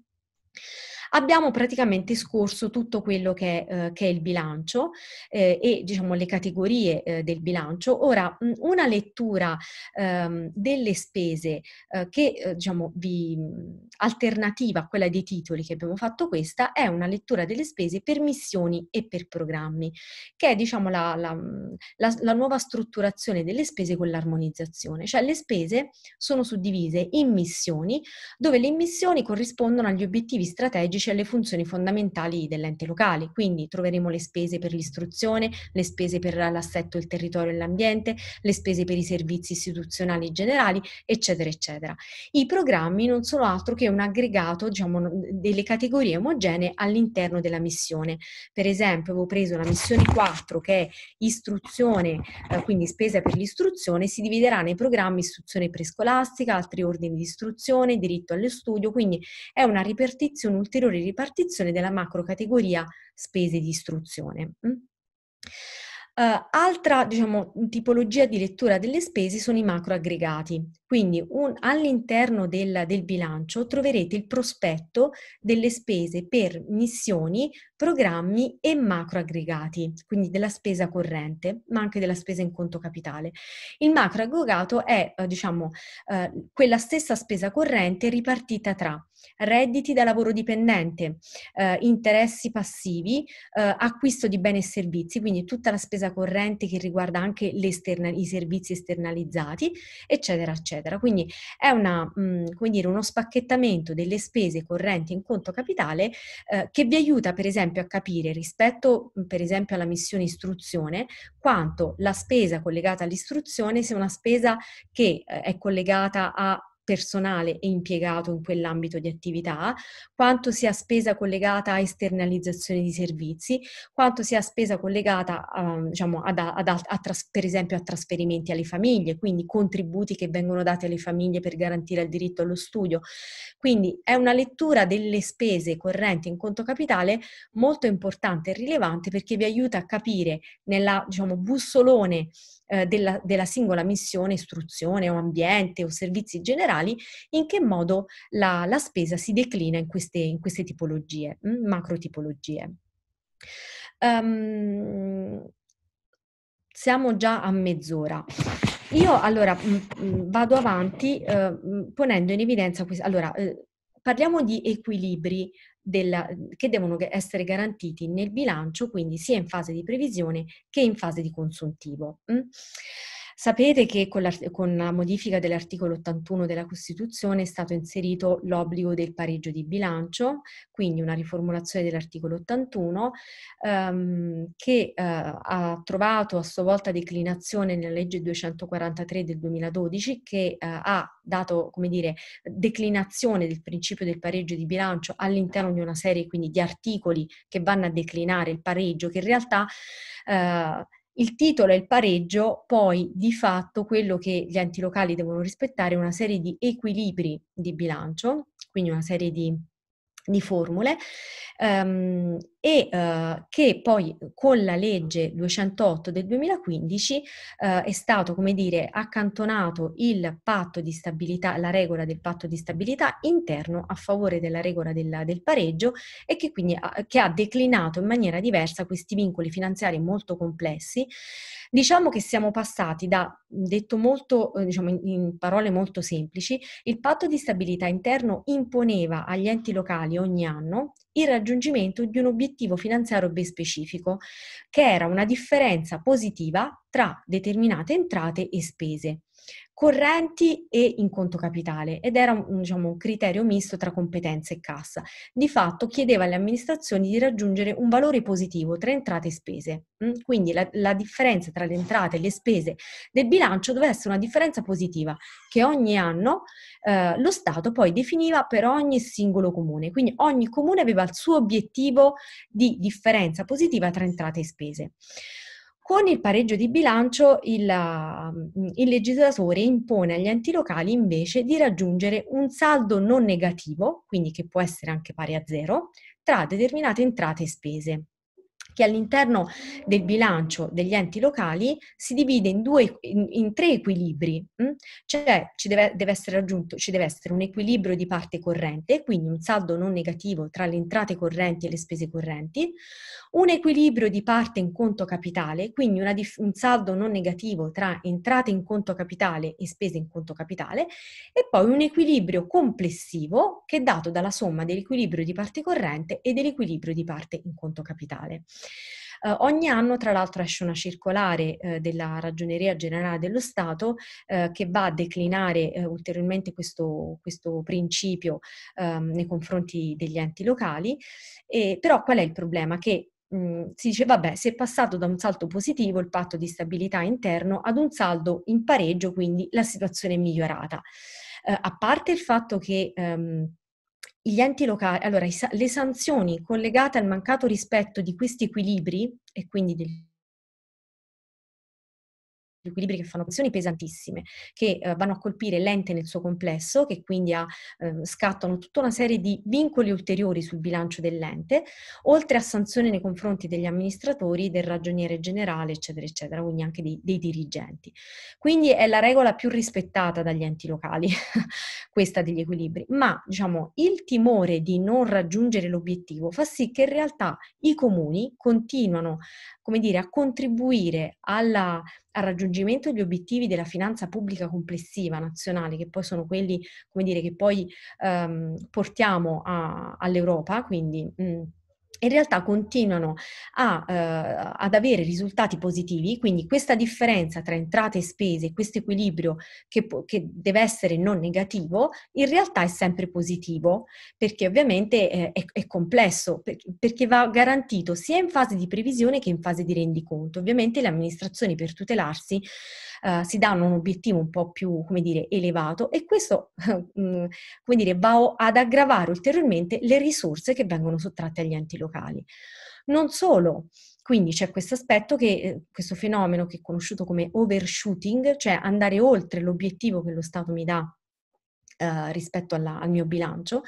abbiamo praticamente scorso tutto quello che è, eh, che è il bilancio eh, e diciamo le categorie eh, del bilancio. Ora, mh, mm, una lettura ehm, delle spese eh, che eh, diciamo vi mm, alternativa a quella dei titoli che abbiamo fatto questa è una lettura delle spese per missioni e per programmi, che è diciamo la, la, mm, la, la nuova strutturazione delle spese con l'armonizzazione, cioè le spese sono suddivise in missioni dove le missioni corrispondono agli obiettivi strategici strategici alle funzioni fondamentali dell'ente locale, quindi troveremo le spese per l'istruzione, le spese per l'assetto del territorio e l'ambiente, le spese per i servizi istituzionali generali, eccetera, eccetera. I programmi non sono altro che un aggregato diciamo, delle categorie omogenee all'interno della missione. Per esempio, avevo preso la missione 4 che è istruzione, eh, quindi spesa per l'istruzione, si dividerà nei programmi istruzione prescolastica, altri ordini di istruzione, diritto allo studio, quindi è una ripartizione ulteriore un'ulteriore ripartizione della macrocategoria spese di istruzione. Uh, altra diciamo, tipologia di lettura delle spese sono i macroaggregati, quindi un, all'interno del, del, bilancio troverete il prospetto delle spese per missioni, programmi e macroaggregati, quindi della spesa corrente, ma anche della spesa in conto capitale. Il macroaggregato è eh, diciamo, eh, quella stessa spesa corrente ripartita tra redditi da lavoro dipendente, eh, interessi passivi, eh, acquisto di beni e servizi, quindi tutta la spesa corrente che riguarda anche i servizi esternalizzati, eccetera, eccetera. Quindi è una, mh, mm, come dire, uno spacchettamento delle spese correnti in conto capitale eh, che vi aiuta per esempio a capire rispetto mm, per esempio alla missione istruzione quanto la spesa collegata all'istruzione sia una spesa che eh, è collegata a personale e impiegato in quell'ambito di attività, quanto sia spesa collegata a esternalizzazione di servizi, quanto sia spesa collegata a, ehm, diciamo, ad, ad, a, tras, per esempio a trasferimenti alle famiglie, quindi contributi che vengono dati alle famiglie per garantire il diritto allo studio. Quindi è una lettura delle spese correnti in conto capitale molto importante e rilevante perché vi aiuta a capire nella diciamo, bussolone eh, della, della, singola missione, istruzione o ambiente o servizi generali, in che modo la, la spesa si declina in queste, in queste tipologie, mh, mm, macrotipologie. Um, siamo già a mezz'ora. Io allora mh, mm, mh, mm, vado avanti eh, ponendo in evidenza questo. Allora, eh, parliamo di equilibri della, che devono essere garantiti nel bilancio, quindi sia in fase di previsione che in fase di consuntivo. Mm? Sapete che con la, con la modifica dell'articolo 81 della Costituzione è stato inserito l'obbligo del pareggio di bilancio, quindi una riformulazione dell'articolo 81 ehm, che eh, ha trovato a sua volta declinazione nella legge 243 del 2012 che eh, ha dato, come dire, declinazione del principio del pareggio di bilancio all'interno di una serie quindi di articoli che vanno a declinare il pareggio che in realtà eh, il titolo e il pareggio, poi di fatto quello che gli enti locali devono rispettare è una serie di equilibri di bilancio, quindi una serie di di formule um, e uh, che poi eh, con la legge 208 del 2015 uh, eh, è stato, come dire, accantonato il patto di stabilità, la regola del patto di stabilità interno a favore della regola del, del pareggio e che quindi ha, che ha declinato in maniera diversa questi vincoli finanziari molto complessi Diciamo che siamo passati da, detto molto, eh, diciamo in, in parole molto semplici, il patto di stabilità interno imponeva agli enti locali ogni anno il raggiungimento di un obiettivo finanziario ben specifico, che era una differenza positiva tra determinate entrate e spese correnti e in conto capitale ed era diciamo, un criterio misto tra competenze e cassa. Di fatto chiedeva alle amministrazioni di raggiungere un valore positivo tra entrate e spese. Mm? Quindi la, la differenza tra le entrate e le spese del bilancio doveva essere una differenza positiva che ogni anno eh, lo Stato poi definiva per ogni singolo comune. Quindi ogni comune aveva il suo obiettivo di differenza positiva tra entrate e spese. Con il pareggio di bilancio il, mm, il legislatore impone agli enti locali invece di raggiungere un saldo non negativo, quindi che può essere anche pari a zero, tra determinate entrate e spese che all'interno del bilancio degli enti locali si divide in, due, in, in tre equilibri, mm? cioè ci deve, deve, essere raggiunto, ci deve essere un equilibrio di parte corrente, quindi un saldo non negativo tra le entrate correnti e le spese correnti, un equilibrio di parte in conto capitale, quindi dif- un saldo non negativo tra entrate in conto capitale e spese in conto capitale, e poi un equilibrio complessivo che è dato dalla somma dell'equilibrio di parte corrente e dell'equilibrio di parte in conto capitale. Uh, ogni anno, tra l'altro, esce una circolare uh, della Ragioneria Generale dello Stato uh, che va a declinare ulteriormente questo, questo principio um, nei confronti degli enti locali. E, però qual è il problema? Che mh, mhmm, si dice, vabbè, si è passato da un saldo positivo, il patto di stabilità interno, ad un saldo in pareggio, quindi la situazione è migliorata. Eh, a parte il fatto che... Ehm, gli enti locali, allora le sanzioni collegate al mancato rispetto di questi equilibri e quindi del equilibri che fanno pressioni pesantissime, che eh, vanno a colpire l'ente nel suo complesso, che quindi ha, eh, scattano tutta una serie di vincoli ulteriori sul bilancio dell'ente, oltre a sanzioni nei confronti degli amministratori, del ragioniere generale, eccetera, eccetera, quindi anche dei, dei dirigenti. Quindi è la regola più rispettata dagli enti locali, questa degli equilibri, ma diciamo il timore di non raggiungere l'obiettivo fa sì che in realtà i comuni continuano, come dire, a contribuire alla al raggiungimento degli obiettivi della finanza pubblica complessiva nazionale, che poi sono quelli, come dire, che poi ehm, portiamo a, all'Europa, quindi... Mh, mm, in realtà continuano a, eh, ad avere risultati positivi, quindi questa differenza tra entrate e spese, questo equilibrio che, che, deve essere non negativo, in realtà è sempre positivo, perché ovviamente eh, è, è, complesso, per, perché va garantito sia in fase di previsione che in fase di rendiconto. Ovviamente le amministrazioni per tutelarsi eh, si danno un obiettivo un po' più, come dire, elevato e questo, mm, come dire, va ad aggravare ulteriormente le risorse che vengono sottratte agli enti locali. Non solo, quindi c'è questo aspetto che, eh, questo fenomeno che è conosciuto come overshooting, cioè andare oltre l'obiettivo che lo Stato mi dà eh, rispetto alla, al mio bilancio,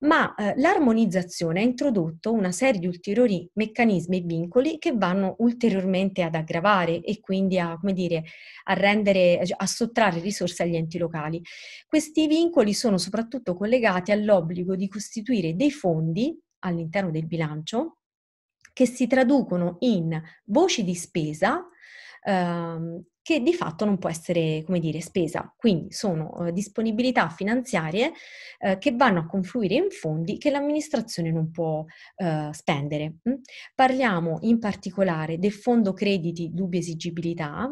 ma eh, l'armonizzazione ha introdotto una serie di ulteriori meccanismi e vincoli che vanno ulteriormente ad aggravare e quindi a, dire, a, rendere, a sottrarre risorse agli enti locali. Questi vincoli sono soprattutto collegati all'obbligo di costituire dei fondi all'interno del bilancio che si traducono in voci di spesa ehm, che di fatto non può essere, come dire, spesa. Quindi sono eh, disponibilità finanziarie eh, che vanno a confluire in fondi che l'amministrazione non può eh, spendere. Mm. Parliamo in particolare del fondo crediti dubbia esigibilità,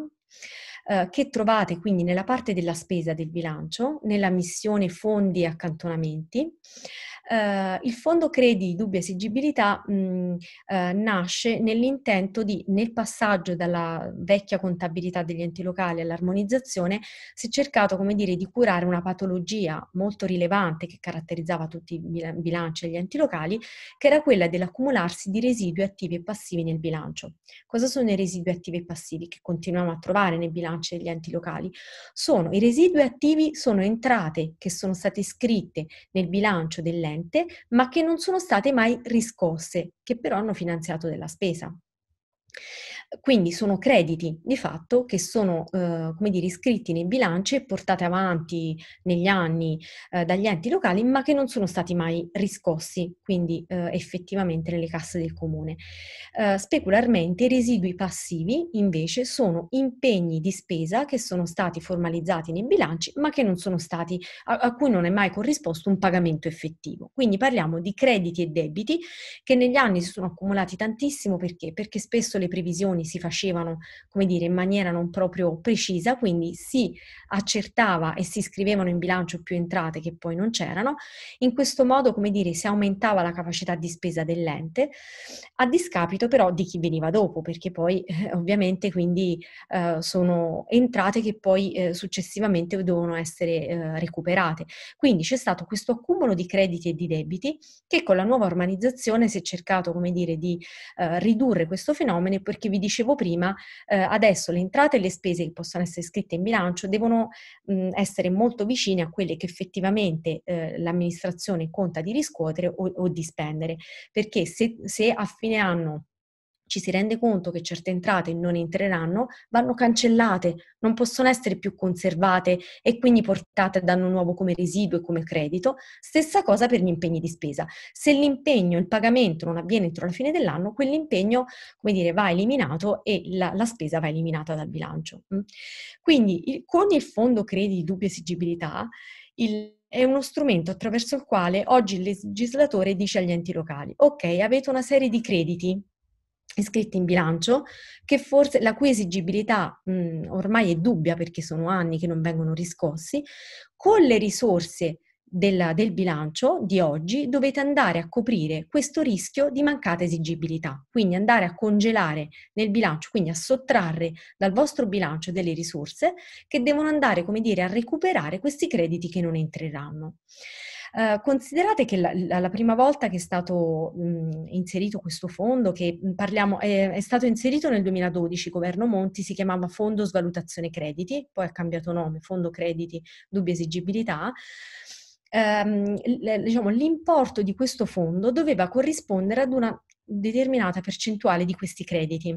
eh, che trovate quindi nella parte della spesa del bilancio, nella missione fondi e accantonamenti, eh, il fondo credi dubbia esigibilità mh, mm, eh, nasce nell'intento di, nel passaggio dalla vecchia contabilità degli enti locali all'armonizzazione, si è cercato, come dire, di curare una patologia molto rilevante che caratterizzava tutti i bilanci degli enti locali, che era quella dell'accumularsi di residui attivi e passivi nel bilancio. Cosa sono i residui attivi e passivi che continuiamo a trovare nei bilanci degli enti locali? Sono i residui attivi sono entrate che sono state scritte nel bilancio dell'ente precedente, ma che non sono state mai riscosse, che però hanno finanziato della spesa. Quindi sono crediti di fatto che sono, eh, come dire, iscritti nei bilanci e portati avanti negli anni eh, dagli enti locali, ma che non sono stati mai riscossi, quindi eh, effettivamente nelle casse del comune. Eh, specularmente i residui passivi invece sono impegni di spesa che sono stati formalizzati nei bilanci, ma che non sono stati, a, a cui non è mai corrisposto un pagamento effettivo. Quindi parliamo di crediti e debiti che negli anni si sono accumulati tantissimo perché? Perché spesso le previsioni valutazioni si facevano, come dire, in maniera non proprio precisa, quindi si accertava e si scrivevano in bilancio più entrate che poi non c'erano. In questo modo, come dire, si aumentava la capacità di spesa dell'ente, a discapito però di chi veniva dopo, perché poi eh, ovviamente quindi eh, sono entrate che poi eh, successivamente devono essere eh, recuperate. Quindi c'è stato questo accumulo di crediti e di debiti che con la nuova urbanizzazione si è cercato, come dire, di eh, ridurre questo fenomeno perché vi dicevo prima, eh, adesso le entrate e le spese che possono essere scritte in bilancio devono mh, essere molto vicine a quelle che effettivamente eh, l'amministrazione conta di riscuotere o, o di spendere, perché se, se a fine anno ci si rende conto che certe entrate non entreranno, vanno cancellate, non possono essere più conservate e quindi portate a danno nuovo come residuo e come credito. Stessa cosa per gli impegni di spesa. Se l'impegno, il pagamento non avviene entro la fine dell'anno, quell'impegno, come dire, va eliminato e la, la spesa va eliminata dal bilancio. Mm. Quindi il, con il fondo crediti di dubbia esigibilità, il è uno strumento attraverso il quale oggi il legislatore dice agli enti locali, ok, avete una serie di crediti iscritti in bilancio, che forse, la cui esigibilità mh, ormai è dubbia perché sono anni che non vengono riscossi, con le risorse del, del, bilancio di oggi dovete andare a coprire questo rischio di mancata esigibilità, quindi andare a congelare nel bilancio, quindi a sottrarre dal vostro bilancio delle risorse che devono andare, come dire, a recuperare questi crediti che non entreranno. Eh, considerate che la, la, prima volta che è stato mh, mm, inserito questo fondo, che mm, parliamo, è, è, stato inserito nel 2012, governo Monti, si chiamava Fondo Svalutazione Crediti, poi ha cambiato nome, Fondo Crediti Dubbia Esigibilità. Um, l, diciamo, l'importo di questo fondo doveva corrispondere ad una determinata percentuale di questi crediti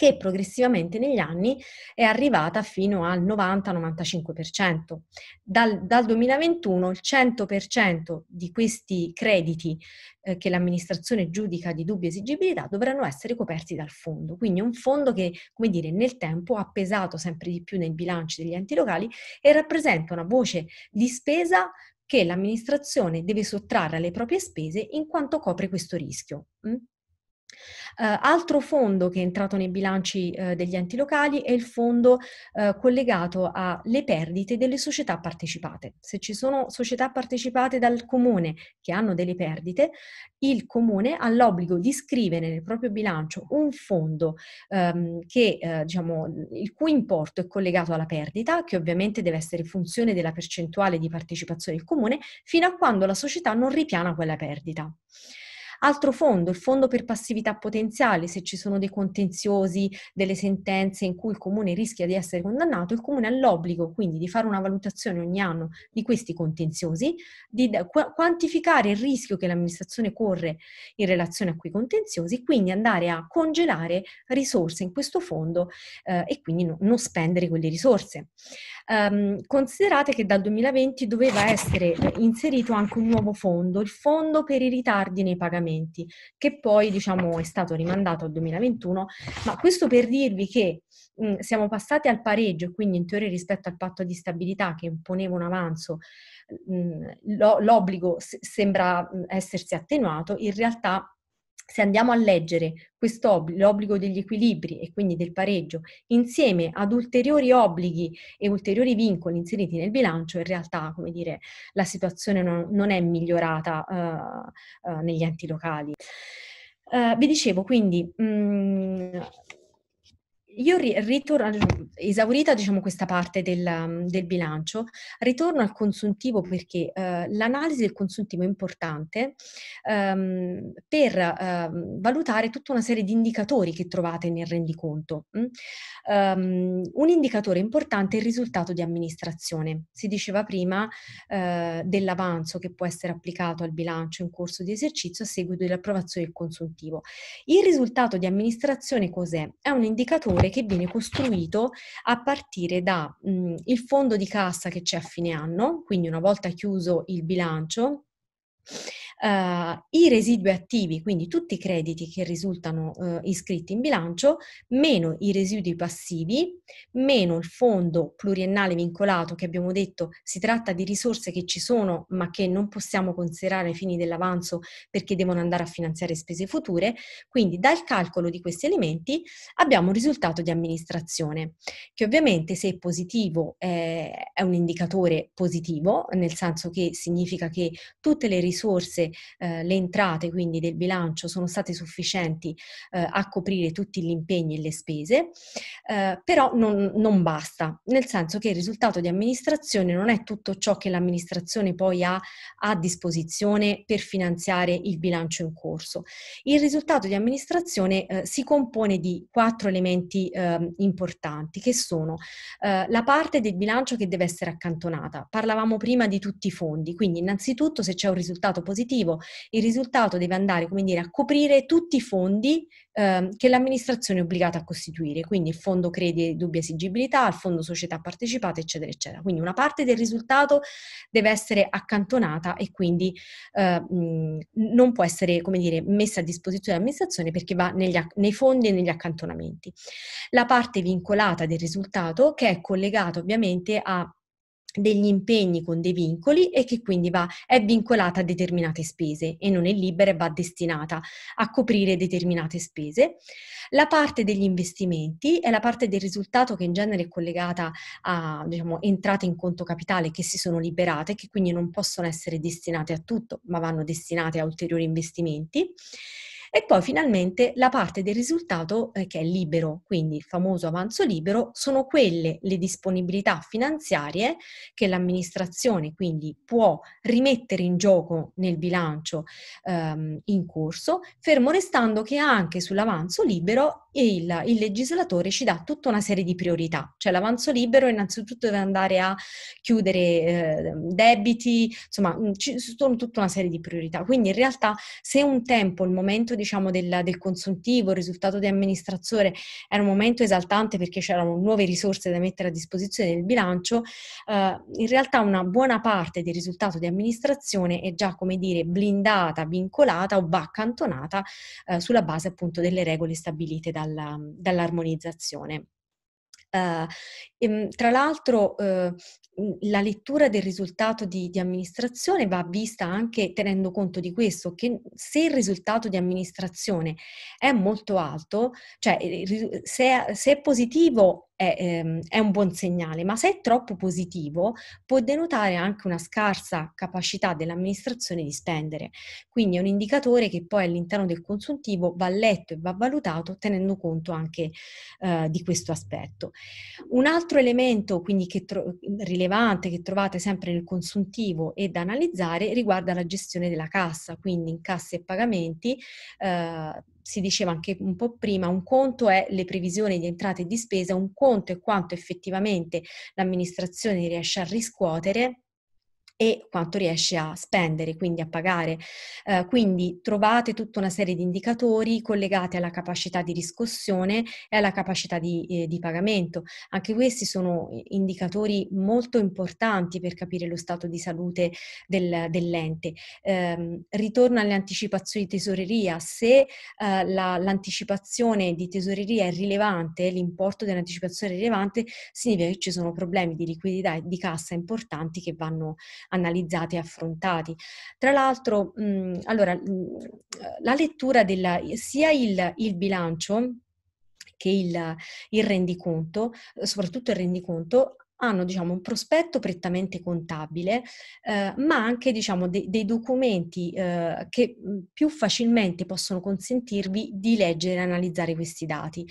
che progressivamente negli anni è arrivata fino al 90-95%. Dal, dal 2021 il 100% di questi crediti eh, che l'amministrazione giudica di dubbia esigibilità dovranno essere coperti dal fondo, quindi un fondo che, come dire, nel tempo ha pesato sempre di più nei bilanci degli enti locali e rappresenta una voce di spesa che l'amministrazione deve sottrarre alle proprie spese in quanto copre questo rischio. Mm? Uh, altro fondo che è entrato nei bilanci uh, degli enti locali è il fondo uh, collegato alle perdite delle società partecipate. Se ci sono società partecipate dal comune che hanno delle perdite, il comune ha l'obbligo di scrivere nel proprio bilancio un fondo um, che, diciamo, il cui importo è collegato alla perdita, che ovviamente deve essere funzione della percentuale di partecipazione del comune, fino a quando la società non ripiana quella perdita. Altro fondo, il fondo per passività potenziale, se ci sono dei contenziosi, delle sentenze in cui il comune rischia di essere condannato, il comune ha l'obbligo quindi di fare una valutazione ogni anno di questi contenziosi, di quantificare il rischio che l'amministrazione corre in relazione a quei contenziosi, quindi andare a congelare risorse in questo fondo eh, e quindi no, non spendere quelle risorse. Um, considerate che dal 2020 doveva essere eh, inserito anche un nuovo fondo, il fondo per i ritardi nei pagamenti, che poi diciamo è stato rimandato al 2021, ma questo per dirvi che mh, mm, siamo passati al pareggio quindi in teoria rispetto al patto di stabilità che imponeva un avanzo, mh, mm, l'obbligo sembra mm, essersi attenuato, in realtà se andiamo a leggere questo l'obbligo degli equilibri e quindi del pareggio insieme ad ulteriori obblighi e ulteriori vincoli inseriti nel bilancio, in realtà, come dire, la situazione non, non è migliorata uh, uh, negli enti locali. Uh, vi dicevo quindi, mh, mm, io ritorno, esaurita diciamo, questa parte del, mm, del, bilancio, ritorno al consuntivo perché eh, l'analisi del consuntivo è importante ehm, per eh, valutare tutta una serie di indicatori che trovate nel rendiconto. Um, un indicatore importante è il risultato di amministrazione. Si diceva prima eh, dell'avanzo che può essere applicato al bilancio in corso di esercizio a seguito dell'approvazione del consuntivo. Il risultato di amministrazione cos'è? È un indicatore valore che viene costruito a partire dal fondo di cassa che c'è a fine anno, quindi una volta chiuso il bilancio eh, i residui attivi, quindi tutti i crediti che risultano eh, iscritti in bilancio, meno i residui passivi, meno il fondo pluriennale vincolato che abbiamo detto si tratta di risorse che ci sono ma che non possiamo considerare ai fini dell'avanzo perché devono andare a finanziare spese future, quindi dal calcolo di questi elementi abbiamo un risultato di amministrazione che ovviamente se è positivo eh, è un indicatore positivo, nel senso che significa che tutte le risorse eh, le entrate quindi del bilancio sono state sufficienti eh, a coprire tutti gli impegni e le spese, eh, però non, non basta, nel senso che il risultato di amministrazione non è tutto ciò che l'amministrazione poi ha a disposizione per finanziare il bilancio in corso. Il risultato di amministrazione eh, si compone di quattro elementi eh, importanti che sono eh, la parte del bilancio che deve essere accantonata. Parlavamo prima di tutti i fondi, quindi innanzitutto se c'è un risultato positivo complessivo. Il risultato deve andare dire, a coprire tutti i fondi eh, che l'amministrazione è obbligata a costituire, quindi il fondo credi e dubbia esigibilità, il fondo società partecipate, eccetera, eccetera. Quindi una parte del risultato deve essere accantonata e quindi eh, non può essere dire, messa a disposizione dell'amministrazione perché va negli, nei fondi e negli accantonamenti. La parte vincolata del risultato che è collegata ovviamente a degli impegni con dei vincoli e che quindi va, è vincolata a determinate spese e non è libera e va destinata a coprire determinate spese. La parte degli investimenti è la parte del risultato che in genere è collegata a diciamo, entrate in conto capitale che si sono liberate, che quindi non possono essere destinate a tutto, ma vanno destinate a ulteriori investimenti e poi finalmente la parte del risultato eh, che è libero, quindi il famoso avanzo libero, sono quelle le disponibilità finanziarie che l'amministrazione quindi può rimettere in gioco nel bilancio ehm, in corso, fermo restando che anche sull'avanzo libero il, il, legislatore ci dà tutta una serie di priorità, cioè l'avanzo libero innanzitutto deve andare a chiudere eh, debiti, insomma mm, ci sono tutta una serie di priorità, quindi in realtà se un tempo il momento diciamo del, del consuntivo, il risultato di amministrazione era un momento esaltante perché c'erano nuove risorse da mettere a disposizione del bilancio, eh, in realtà una buona parte del risultato di amministrazione è già come dire blindata, vincolata o va accantonata eh, sulla base appunto delle regole stabilite da dalla, dall'armonizzazione. Uh, eh, e, ehm, tra l'altro uh, la lettura del risultato di, di, amministrazione va vista anche tenendo conto di questo, che se il risultato di amministrazione è molto alto, cioè eh, se, se è positivo è, ehm, è, un buon segnale, ma se è troppo positivo può denotare anche una scarsa capacità dell'amministrazione di spendere. Quindi è un indicatore che poi all'interno del consuntivo va letto e va valutato tenendo conto anche eh, di questo aspetto. Un altro elemento quindi che tro- rilevante che trovate sempre nel consuntivo e da analizzare riguarda la gestione della cassa, quindi in e pagamenti. Eh, si diceva anche un po' prima, un conto è le previsioni di entrate e di spesa, un conto è quanto effettivamente l'amministrazione riesce a riscuotere e quanto riesce a spendere, quindi a pagare. Eh, quindi trovate tutta una serie di indicatori collegati alla capacità di riscossione e alla capacità di, eh, di pagamento. Anche questi sono eh, indicatori molto importanti per capire lo stato di salute del, dell'ente. Eh, ritorno alle anticipazioni di tesoreria. Se eh, la, l'anticipazione di tesoreria è rilevante, l'importo dell'anticipazione è rilevante, significa che ci sono problemi di liquidità e di cassa importanti che vanno analizzati e affrontati. Tra l'altro, mh, allora, mh, la lettura della, sia il, il bilancio che il, il rendiconto, soprattutto il rendiconto, hanno diciamo, un prospetto prettamente contabile, eh, ma anche diciamo, de- dei documenti eh, che più facilmente possono consentirvi di leggere e analizzare questi dati.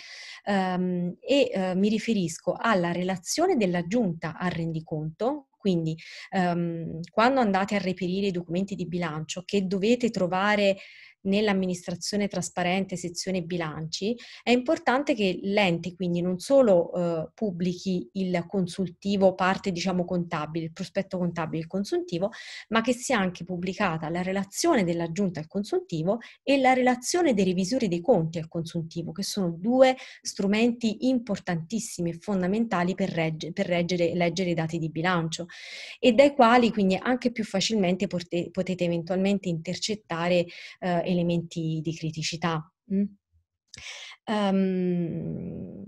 Um, e eh, mi riferisco alla relazione della giunta al rendiconto, quindi ehm, quando andate a reperire i documenti di bilancio che dovete trovare nell'amministrazione trasparente, sezione bilanci, è importante che l'ente quindi non solo eh, pubblichi il consultivo, parte diciamo contabile, il prospetto contabile, il consuntivo, ma che sia anche pubblicata la relazione della giunta al consultivo e la relazione dei revisori dei conti al consultivo, che sono due strumenti importantissimi e fondamentali per, regge, per reggere, leggere i dati di bilancio e dai quali quindi anche più facilmente potete, potete eventualmente intercettare eh, elementi di criticità. Mm? Um,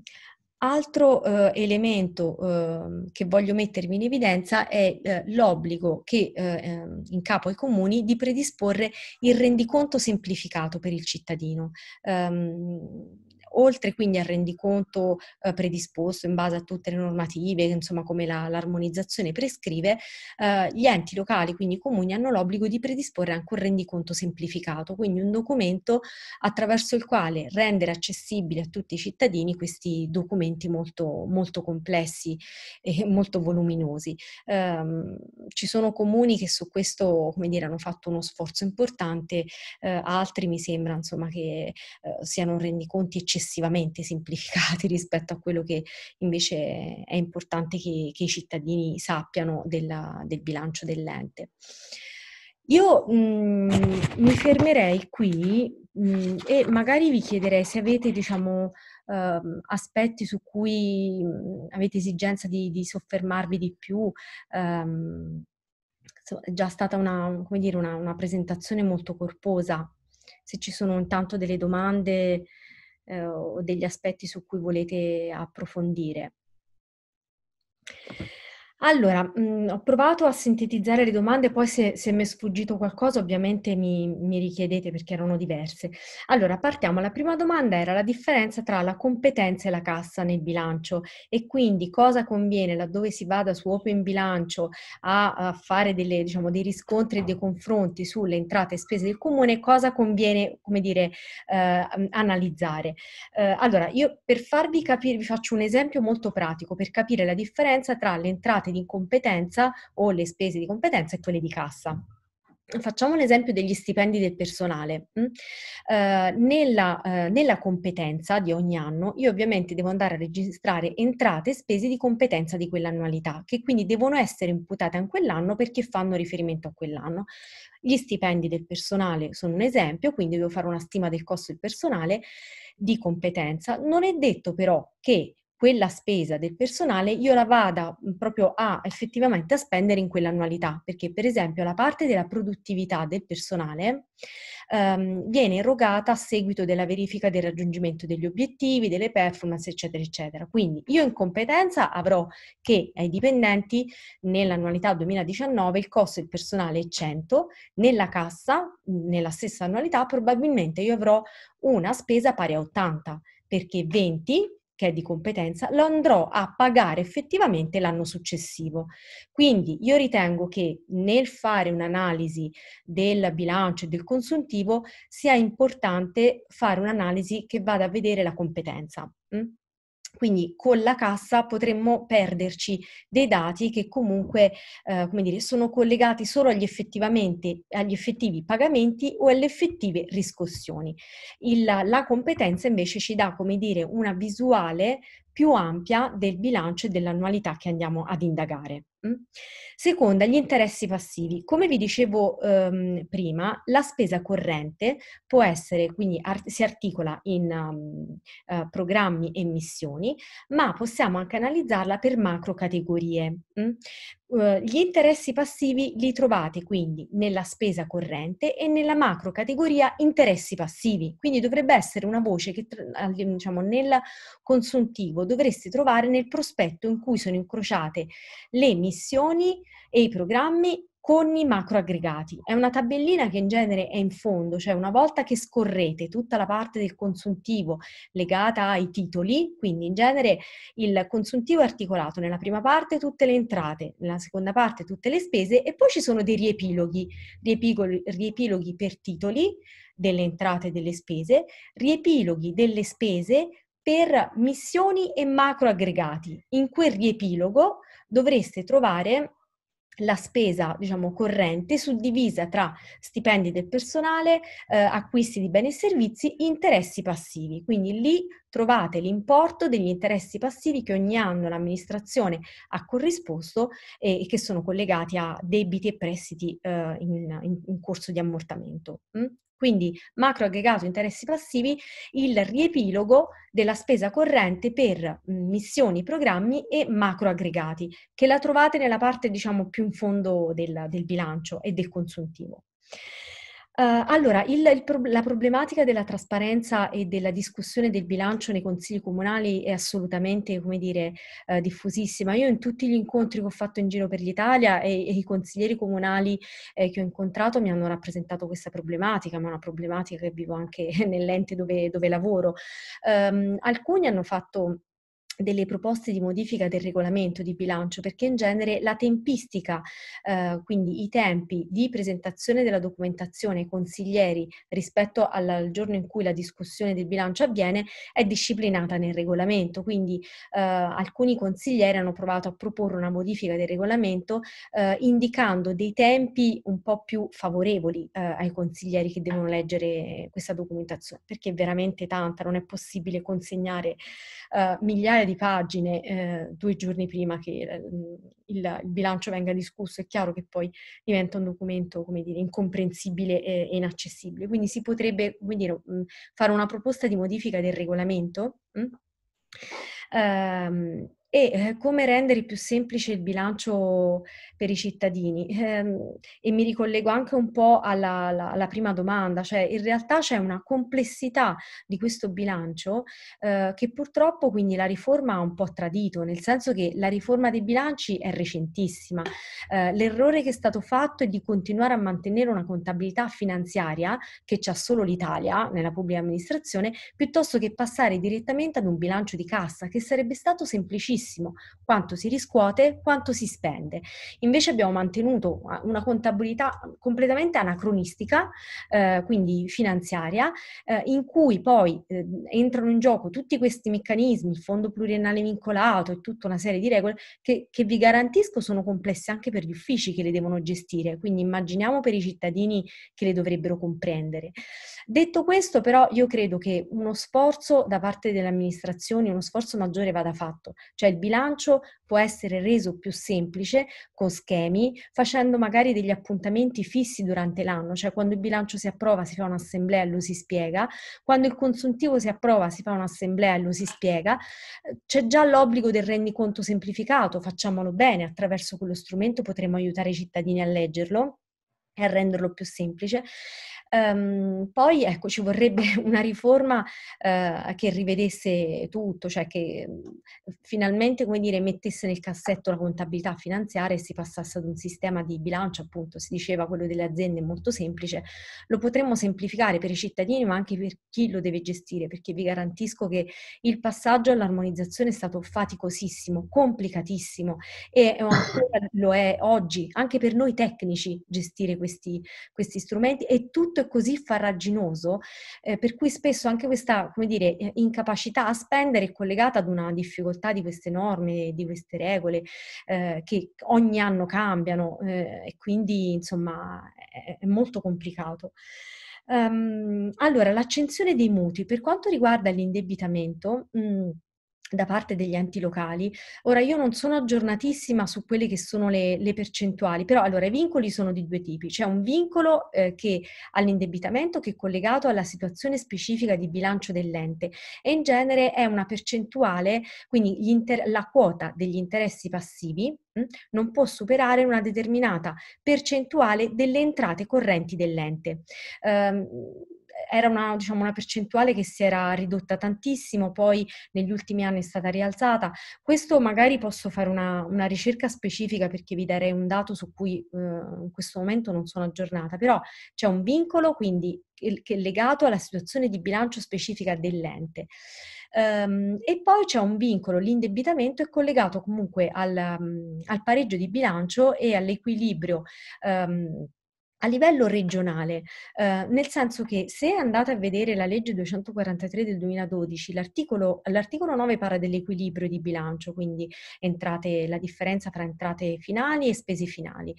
Altro eh, elemento eh, che voglio mettervi in evidenza è eh, l'obbligo che eh, ehm, in capo ai comuni di predisporre il rendiconto semplificato per il cittadino. Um, oltre quindi al rendiconto eh, predisposto in base a tutte le normative, insomma come la, l'armonizzazione prescrive, eh, gli enti locali, quindi i comuni, hanno l'obbligo di predisporre anche un rendiconto semplificato, quindi un documento attraverso il quale rendere accessibili a tutti i cittadini questi documenti molto, molto complessi e molto voluminosi. Um, ci sono comuni che su questo come dire, hanno fatto uno sforzo importante, eh, altri mi sembra insomma, che eh, siano rendiconti eccessivi eccessivamente semplificati rispetto a quello che invece è importante che, che i cittadini sappiano della, del bilancio dell'ente. Io mh, mm, mi fermerei qui mh, mm, e magari vi chiederei se avete diciamo, uh, aspetti su cui mm, avete esigenza di, di soffermarvi di più. Um, è già stata una, dire, una, una presentazione molto corposa. Se ci sono intanto delle domande eh, o degli aspetti su cui volete approfondire. Allora, mh, mm, ho provato a sintetizzare le domande, poi se, se mi è sfuggito qualcosa ovviamente mi, mi, richiedete perché erano diverse. Allora, partiamo. La prima domanda era la differenza tra la competenza e la cassa nel bilancio e quindi cosa conviene laddove si vada su Open Bilancio a, a fare delle, diciamo, dei riscontri e dei confronti sulle entrate e spese del comune, cosa conviene, come dire, eh, mm, analizzare. Eh, allora, io per farvi capire, vi faccio un esempio molto pratico per capire la differenza tra le entrate di incompetenza o le spese di competenza e quelle di cassa. Facciamo l'esempio degli stipendi del personale. Mm? Eh, nella, eh, nella, competenza di ogni anno io ovviamente devo andare a registrare entrate e spese di competenza di quell'annualità, che quindi devono essere imputate a quell'anno perché fanno riferimento a quell'anno. Gli stipendi del personale sono un esempio, quindi devo fare una stima del costo del personale di competenza. Non è detto però che quella spesa del personale io la vada mhmm, proprio a effettivamente a spendere in quell'annualità, perché per esempio la parte della produttività del personale ehm, viene erogata a seguito della verifica del raggiungimento degli obiettivi, delle performance, eccetera, eccetera. Quindi io in competenza avrò che ai dipendenti nell'annualità 2019 il costo del personale è 100, nella cassa, nella stessa annualità, probabilmente io avrò una spesa pari a 80 perché 20 che è di competenza, lo andrò a pagare effettivamente l'anno successivo. Quindi io ritengo che nel fare un'analisi del bilancio e del consuntivo sia importante fare un'analisi che vada a vedere la competenza. Mm? Quindi con la cassa potremmo perderci dei dati che comunque eh, dire, sono collegati solo agli, agli, effettivi pagamenti o alle effettive riscossioni. Il, la competenza invece ci dà dire, una visuale più ampia del bilancio e dell'annualità che andiamo ad indagare. Mm? Seconda, gli interessi passivi. Come vi dicevo ehm, prima, la spesa corrente può essere, quindi art- si articola in um, uh, programmi e missioni, ma possiamo anche analizzarla per macro categorie. Mm? Uh, gli interessi passivi li trovate quindi nella spesa corrente e nella macro categoria interessi passivi, quindi dovrebbe essere una voce che diciamo, nel consuntivo dovresti trovare nel prospetto in cui sono incrociate le missioni e i programmi con i macroaggregati. È una tabellina che in genere è in fondo, cioè una volta che scorrete tutta la parte del consuntivo legata ai titoli, quindi in genere il consuntivo è articolato nella prima parte tutte le entrate, nella seconda parte tutte le spese e poi ci sono dei riepiloghi, riepiloghi, riepiloghi per titoli delle entrate e delle spese, riepiloghi delle spese per missioni e macro aggregati. In quel riepilogo dovreste trovare la spesa diciamo, corrente suddivisa tra stipendi del personale, eh, acquisti di beni e servizi, interessi passivi. Quindi lì trovate l'importo degli interessi passivi che ogni anno l'amministrazione ha corrisposto e, e che sono collegati a debiti e prestiti eh, in, in, in, corso di ammortamento. Mm? quindi macro aggregato interessi passivi, il riepilogo della spesa corrente per missioni, programmi e macro aggregati, che la trovate nella parte diciamo più in fondo del, del bilancio e del consuntivo. Uh, allora, il, il pro- la problematica della trasparenza e della discussione del bilancio nei consigli comunali è assolutamente, come dire, uh, diffusissima. Io in tutti gli incontri che ho fatto in giro per l'Italia e, e i consiglieri comunali eh, che ho incontrato mi hanno rappresentato questa problematica, ma è una problematica che vivo anche nell'ente dove, dove lavoro. Um, alcuni hanno fatto delle proposte di modifica del regolamento di bilancio perché in genere la tempistica, eh, quindi i tempi di presentazione della documentazione ai consiglieri rispetto al, giorno in cui la discussione del bilancio avviene è disciplinata nel regolamento, quindi eh, alcuni consiglieri hanno provato a proporre una modifica del regolamento eh, indicando dei tempi un po' più favorevoli eh, ai consiglieri che devono leggere questa documentazione, perché è veramente tanta, non è possibile consegnare eh, migliaia di di pagine eh, due giorni prima che eh, il, il, bilancio venga discusso, è chiaro che poi diventa un documento, come dire, incomprensibile e, e inaccessibile. Quindi si potrebbe, come dire, mm, fare una proposta di modifica del regolamento. Hm? Ehm, e eh, come rendere più semplice il bilancio per i cittadini. Ehm, e mi ricollego anche un po' alla, alla, alla prima domanda, cioè in realtà c'è una complessità di questo bilancio eh, che purtroppo quindi la riforma ha un po' tradito, nel senso che la riforma dei bilanci è recentissima. Eh, l'errore che è stato fatto è di continuare a mantenere una contabilità finanziaria che c'ha solo l'Italia nella pubblica amministrazione, piuttosto che passare direttamente ad un bilancio di cassa, che sarebbe stato semplicissimo tantissimo, quanto si riscuote, quanto si spende. Invece abbiamo mantenuto una contabilità completamente anacronistica, eh, quindi finanziaria, eh, in cui poi eh, entrano in gioco tutti questi meccanismi, il fondo pluriennale vincolato e tutta una serie di regole che, che vi garantisco sono complesse anche per gli uffici che le devono gestire, quindi immaginiamo per i cittadini che le dovrebbero comprendere. Detto questo però io credo che uno sforzo da parte delle amministrazioni, uno sforzo maggiore vada fatto, cioè il bilancio può essere reso più semplice con schemi, facendo magari degli appuntamenti fissi durante l'anno, cioè quando il bilancio si approva si fa un'assemblea e lo si spiega, quando il consuntivo si approva si fa un'assemblea e lo si spiega, c'è già l'obbligo del rendiconto semplificato, facciamolo bene, attraverso quello strumento potremo aiutare i cittadini a leggerlo e a renderlo più semplice Um, poi ecco, ci vorrebbe una riforma uh, che rivedesse tutto, cioè che um, finalmente come dire, mettesse nel cassetto la contabilità finanziaria e si passasse ad un sistema di bilancio, appunto si diceva quello delle aziende molto semplice. Lo potremmo semplificare per i cittadini ma anche per chi lo deve gestire, perché vi garantisco che il passaggio all'armonizzazione è stato faticosissimo, complicatissimo e ancora lo è oggi, anche per noi tecnici gestire questi, questi strumenti e tutto tutto è così farraginoso, eh, per cui spesso anche questa, come dire, eh, incapacità a spendere è collegata ad una difficoltà di queste norme, di queste regole eh, che ogni anno cambiano eh, e quindi insomma è, è molto complicato. Um, allora, l'accensione dei mutui per quanto riguarda l'indebitamento. Mh, mm, da parte degli enti locali. Ora io non sono aggiornatissima su quelle che sono le, le percentuali, però allora i vincoli sono di due tipi. C'è un vincolo eh, che, all'indebitamento che è collegato alla situazione specifica di bilancio dell'ente e in genere è una percentuale, quindi inter- la quota degli interessi passivi mh, hm, non può superare una determinata percentuale delle entrate correnti dell'ente. Um, era una, diciamo, una, percentuale che si era ridotta tantissimo, poi negli ultimi anni è stata rialzata. Questo magari posso fare una, una ricerca specifica perché vi darei un dato su cui eh, in questo momento non sono aggiornata, però c'è un vincolo quindi che è legato alla situazione di bilancio specifica dell'ente. Um, e poi c'è un vincolo, l'indebitamento è collegato comunque al, um, al pareggio di bilancio e all'equilibrio. Um, a livello regionale, eh, nel senso che se andate a vedere la legge 243 del 2012, l'articolo, l'articolo 9 parla dell'equilibrio di bilancio, quindi entrate, la differenza tra entrate finali e spese finali,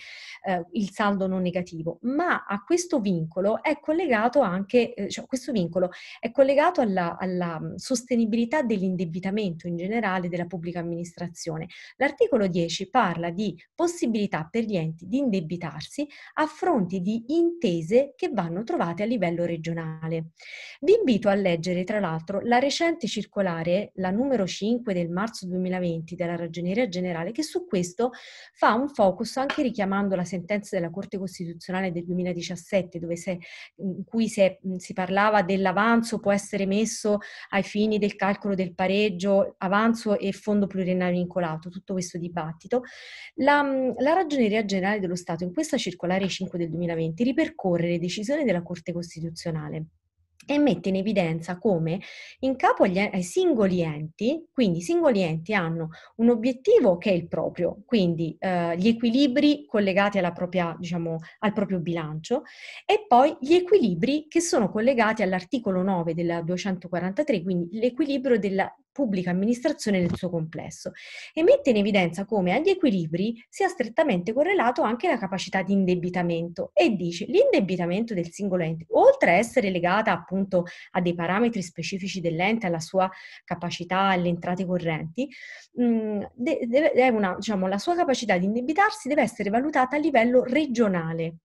eh, il saldo non negativo, ma a questo vincolo è collegato anche, eh, cioè questo vincolo è collegato alla, alla sostenibilità dell'indebitamento in generale della pubblica amministrazione. L'articolo 10 parla di possibilità per gli enti di indebitarsi a fronte punti di intese che vanno trovate a livello regionale. Vi invito a leggere, tra l'altro, la recente circolare, la numero 5 del marzo 2020 della Ragioneria Generale, che su questo fa un focus anche richiamando la sentenza della Corte Costituzionale del 2017, dove se, in cui se, si parlava dell'avanzo può essere messo ai fini del calcolo del pareggio, avanzo e fondo pluriennale vincolato, tutto questo dibattito. La, la Ragioneria Generale dello Stato in questa circolare 5 del 2020 2020 ripercorre le decisioni della Corte Costituzionale e mette in evidenza come in capo agli, ai singoli enti, quindi i singoli enti hanno un obiettivo che è il proprio, quindi eh, gli equilibri collegati propria, diciamo, al proprio bilancio e poi gli equilibri che sono collegati all'articolo 9 della 243, quindi l'equilibrio della pubblica amministrazione nel suo complesso e mette in evidenza come agli equilibri sia strettamente correlato anche la capacità di indebitamento e dice l'indebitamento del singolo ente, oltre a essere legata appunto a dei parametri specifici dell'ente, alla sua capacità, alle entrate correnti, mh, mm, de- de- una, diciamo, la sua capacità di indebitarsi deve essere valutata a livello regionale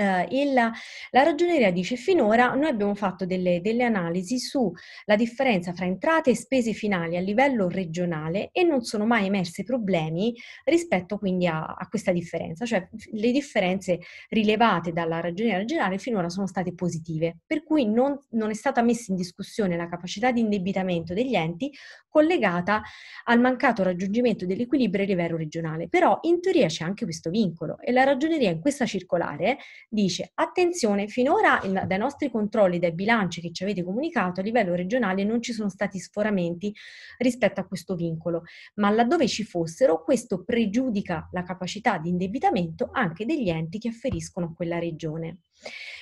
eh, il, la ragioneria dice finora noi abbiamo fatto delle, delle analisi sulla differenza fra entrate e spese finali a livello regionale e non sono mai emerse problemi rispetto quindi a, a questa differenza, cioè le differenze rilevate dalla ragioneria regionale finora sono state positive, per cui non, non è stata messa in discussione la capacità di indebitamento degli enti collegata al mancato raggiungimento dell'equilibrio a livello regionale. Però in teoria c'è anche questo vincolo e la ragioneria in questa circolare dice attenzione, finora in, dai nostri controlli, dai bilanci che ci avete comunicato a livello regionale non ci sono stati sforamenti rispetto a questo vincolo, ma laddove ci fossero questo pregiudica la capacità di indebitamento anche degli enti che afferiscono a quella regione.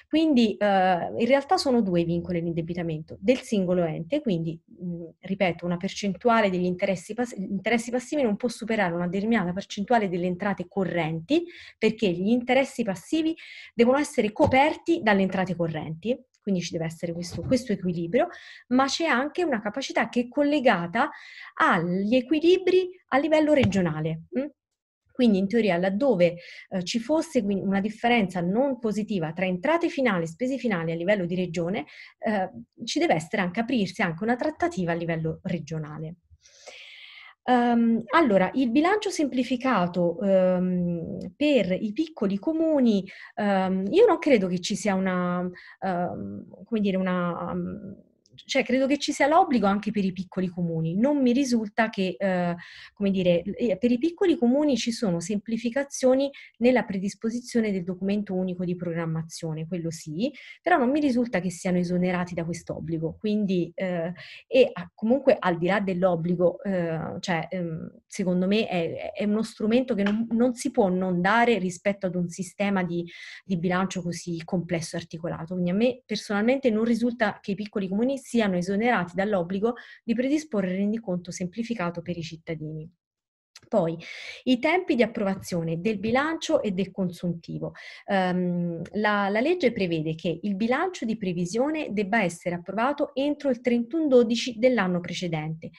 Quindi eh, in realtà sono due i vincoli all'indebitamento del singolo ente, quindi mh, ripeto, una percentuale degli interessi, pass- interessi passivi non può superare una determinata percentuale delle entrate correnti, perché gli interessi passivi devono essere coperti dalle entrate correnti, quindi ci deve essere questo, questo, equilibrio, ma c'è anche una capacità che è collegata agli equilibri a livello regionale. Mh? Quindi in teoria laddove eh, ci fosse una differenza non positiva tra entrate finali e spese finali a livello di regione, eh, ci deve essere anche aprirsi anche una trattativa a livello regionale. Um, allora, il bilancio semplificato um, per i piccoli comuni, um, io non credo che ci sia una, come dire, una cioè, credo che ci sia l'obbligo anche per i piccoli comuni. Non mi risulta che, eh, come dire, eh, per i piccoli comuni ci sono semplificazioni nella predisposizione del documento unico di programmazione, quello sì, però non mi risulta che siano esonerati da quest'obbligo. Quindi, eh, e comunque al di là dell'obbligo, eh, cioè, ehm, secondo me è, è, uno strumento che non, non, si può non dare rispetto ad un sistema di, di bilancio così complesso e articolato. Quindi a me personalmente non risulta che i piccoli comuni siano esonerati dall'obbligo di predisporre il rendiconto semplificato per i cittadini. Poi i tempi di approvazione del bilancio e del consuntivo. Um, la, la, legge prevede che il bilancio di previsione debba essere approvato entro il 31-12 dell'anno precedente,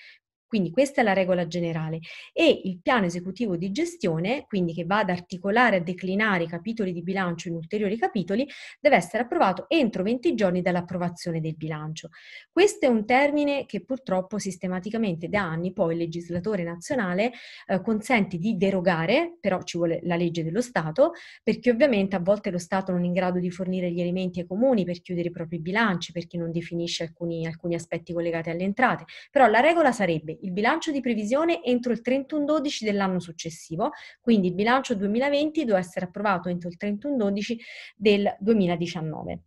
quindi questa è la regola generale e il piano esecutivo di gestione, quindi che va ad articolare, a declinare i capitoli di bilancio in ulteriori capitoli, deve essere approvato entro 20 giorni dall'approvazione del bilancio. Questo è un termine che purtroppo sistematicamente da anni poi il legislatore nazionale eh, consente di derogare, però ci vuole la legge dello Stato, perché ovviamente a volte lo Stato non è in grado di fornire gli elementi ai comuni per chiudere i propri bilanci, perché non definisce alcuni, alcuni aspetti collegati alle entrate, però la regola sarebbe il bilancio di previsione entro il 31-12 dell'anno successivo, quindi il bilancio 2020 deve essere approvato entro il 31-12 del 2019.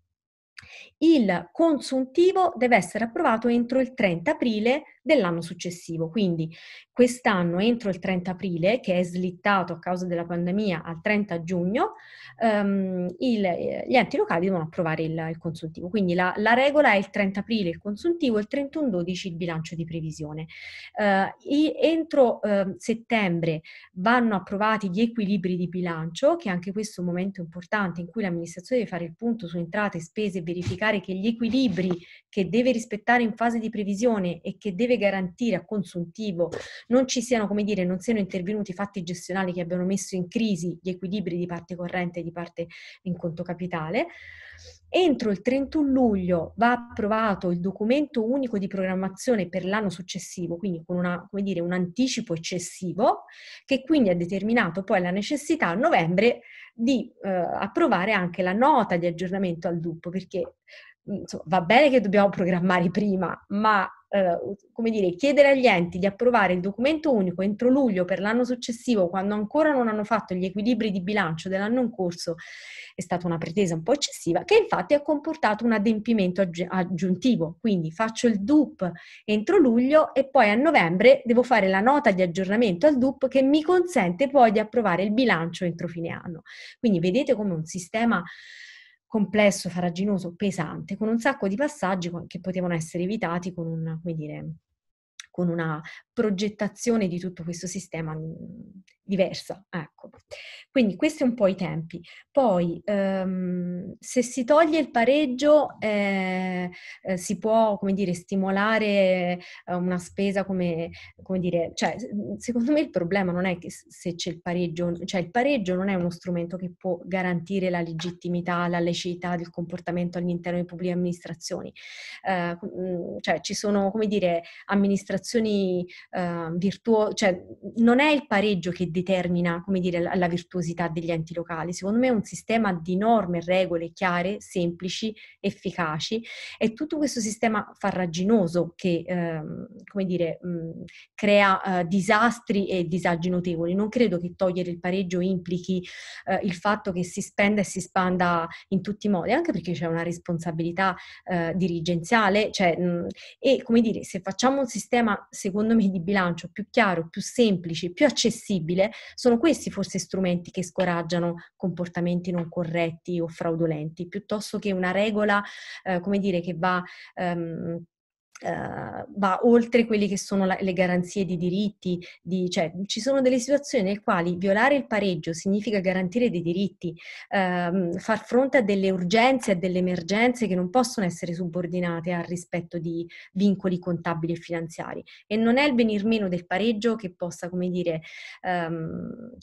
Il consuntivo deve essere approvato entro il 30 aprile dell'anno successivo. Quindi quest'anno, entro il 30 aprile, che è slittato a causa della pandemia al 30 giugno, ehm, il, eh, gli enti locali devono approvare il, il consuntivo. Quindi la, la, regola è il 30 aprile il consuntivo e il 31-12 il bilancio di previsione. Eh, i, entro eh, settembre vanno approvati gli equilibri di bilancio, che anche questo è un momento importante in cui l'amministrazione deve fare il punto su entrate e spese e verificare che gli equilibri che deve rispettare in fase di previsione e che deve deve garantire a consuntivo non ci siano, come dire, non siano intervenuti fatti gestionali che abbiano messo in crisi gli equilibri di parte corrente e di parte in conto capitale. Entro il 31 luglio va approvato il documento unico di programmazione per l'anno successivo, quindi con una, dire, un anticipo eccessivo, che quindi ha determinato poi la necessità a novembre di eh, approvare anche la nota di aggiornamento al DUP, perché insomma, va bene che dobbiamo programmare prima, ma eh, come dire, chiedere agli enti di approvare il documento unico entro luglio per l'anno successivo, quando ancora non hanno fatto gli equilibri di bilancio dell'anno in corso, è stata una pretesa un po' eccessiva, che infatti ha comportato un adempimento aggiuntivo. Quindi faccio il DUP entro luglio e poi a novembre devo fare la nota di aggiornamento al DUP che mi consente poi di approvare il bilancio entro fine anno. Quindi vedete come un sistema complesso, faraginoso, pesante, con un sacco di passaggi che potevano essere evitati con una, dire, con una progettazione di tutto questo sistema mm, diversa, ecco. Quindi questi un po' i tempi. Poi ehm, se si toglie il pareggio eh, eh, si può, come dire, stimolare eh, una spesa come, come dire, cioè secondo me il problema non è che se c'è il pareggio, cioè il pareggio non è uno strumento che può garantire la legittimità, la lecità del comportamento all'interno delle pubbliche amministrazioni. Eh, mm, cioè ci sono, come dire, amministrazioni eh, virtuose, cioè non è il pareggio che determina come dire, la, la virtuosità degli enti locali. Secondo me è un sistema di norme, regole chiare, semplici, efficaci È tutto questo sistema farraginoso che ehm, come dire, mh, mm, crea eh, disastri e disagi notevoli. Non credo che togliere il pareggio implichi eh, il fatto che si spenda e si spanda in tutti i modi, anche perché c'è una responsabilità eh, dirigenziale cioè, mh, mm, e come dire, se facciamo un sistema secondo me di bilancio più chiaro, più semplice, più accessibile, possibile, sono questi forse strumenti che scoraggiano comportamenti non corretti o fraudolenti, piuttosto che una regola, eh, come dire, che va... Ehm, Ehm, va oltre quelle che sono la, le garanzie di diritti, di, cioè ci sono delle situazioni nelle quali violare il pareggio significa garantire dei diritti, ehm, far fronte a delle urgenze, a delle emergenze che non possono essere subordinate al rispetto di vincoli contabili e finanziari. E non è il venir meno del pareggio che possa, come dire, ehm,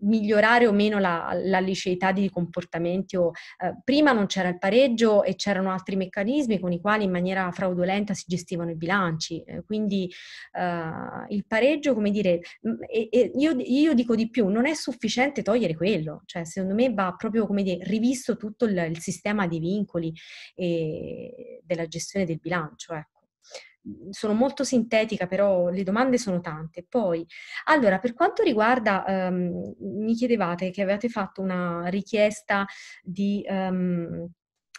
migliorare o meno la, la liceità di comportamenti o eh, prima non c'era il pareggio e c'erano altri meccanismi con i quali in maniera fraudolenta si gestivano i bilanci eh, quindi eh, il pareggio come dire mm, e, e io, io, dico di più non è sufficiente togliere quello cioè secondo me va proprio come dire rivisto tutto il, il sistema di vincoli e della gestione del bilancio ecco Mhmm, sono molto sintetica, però le domande sono tante. Poi, allora, per quanto riguarda, um, mi chiedevate che avevate fatto una richiesta di... Um,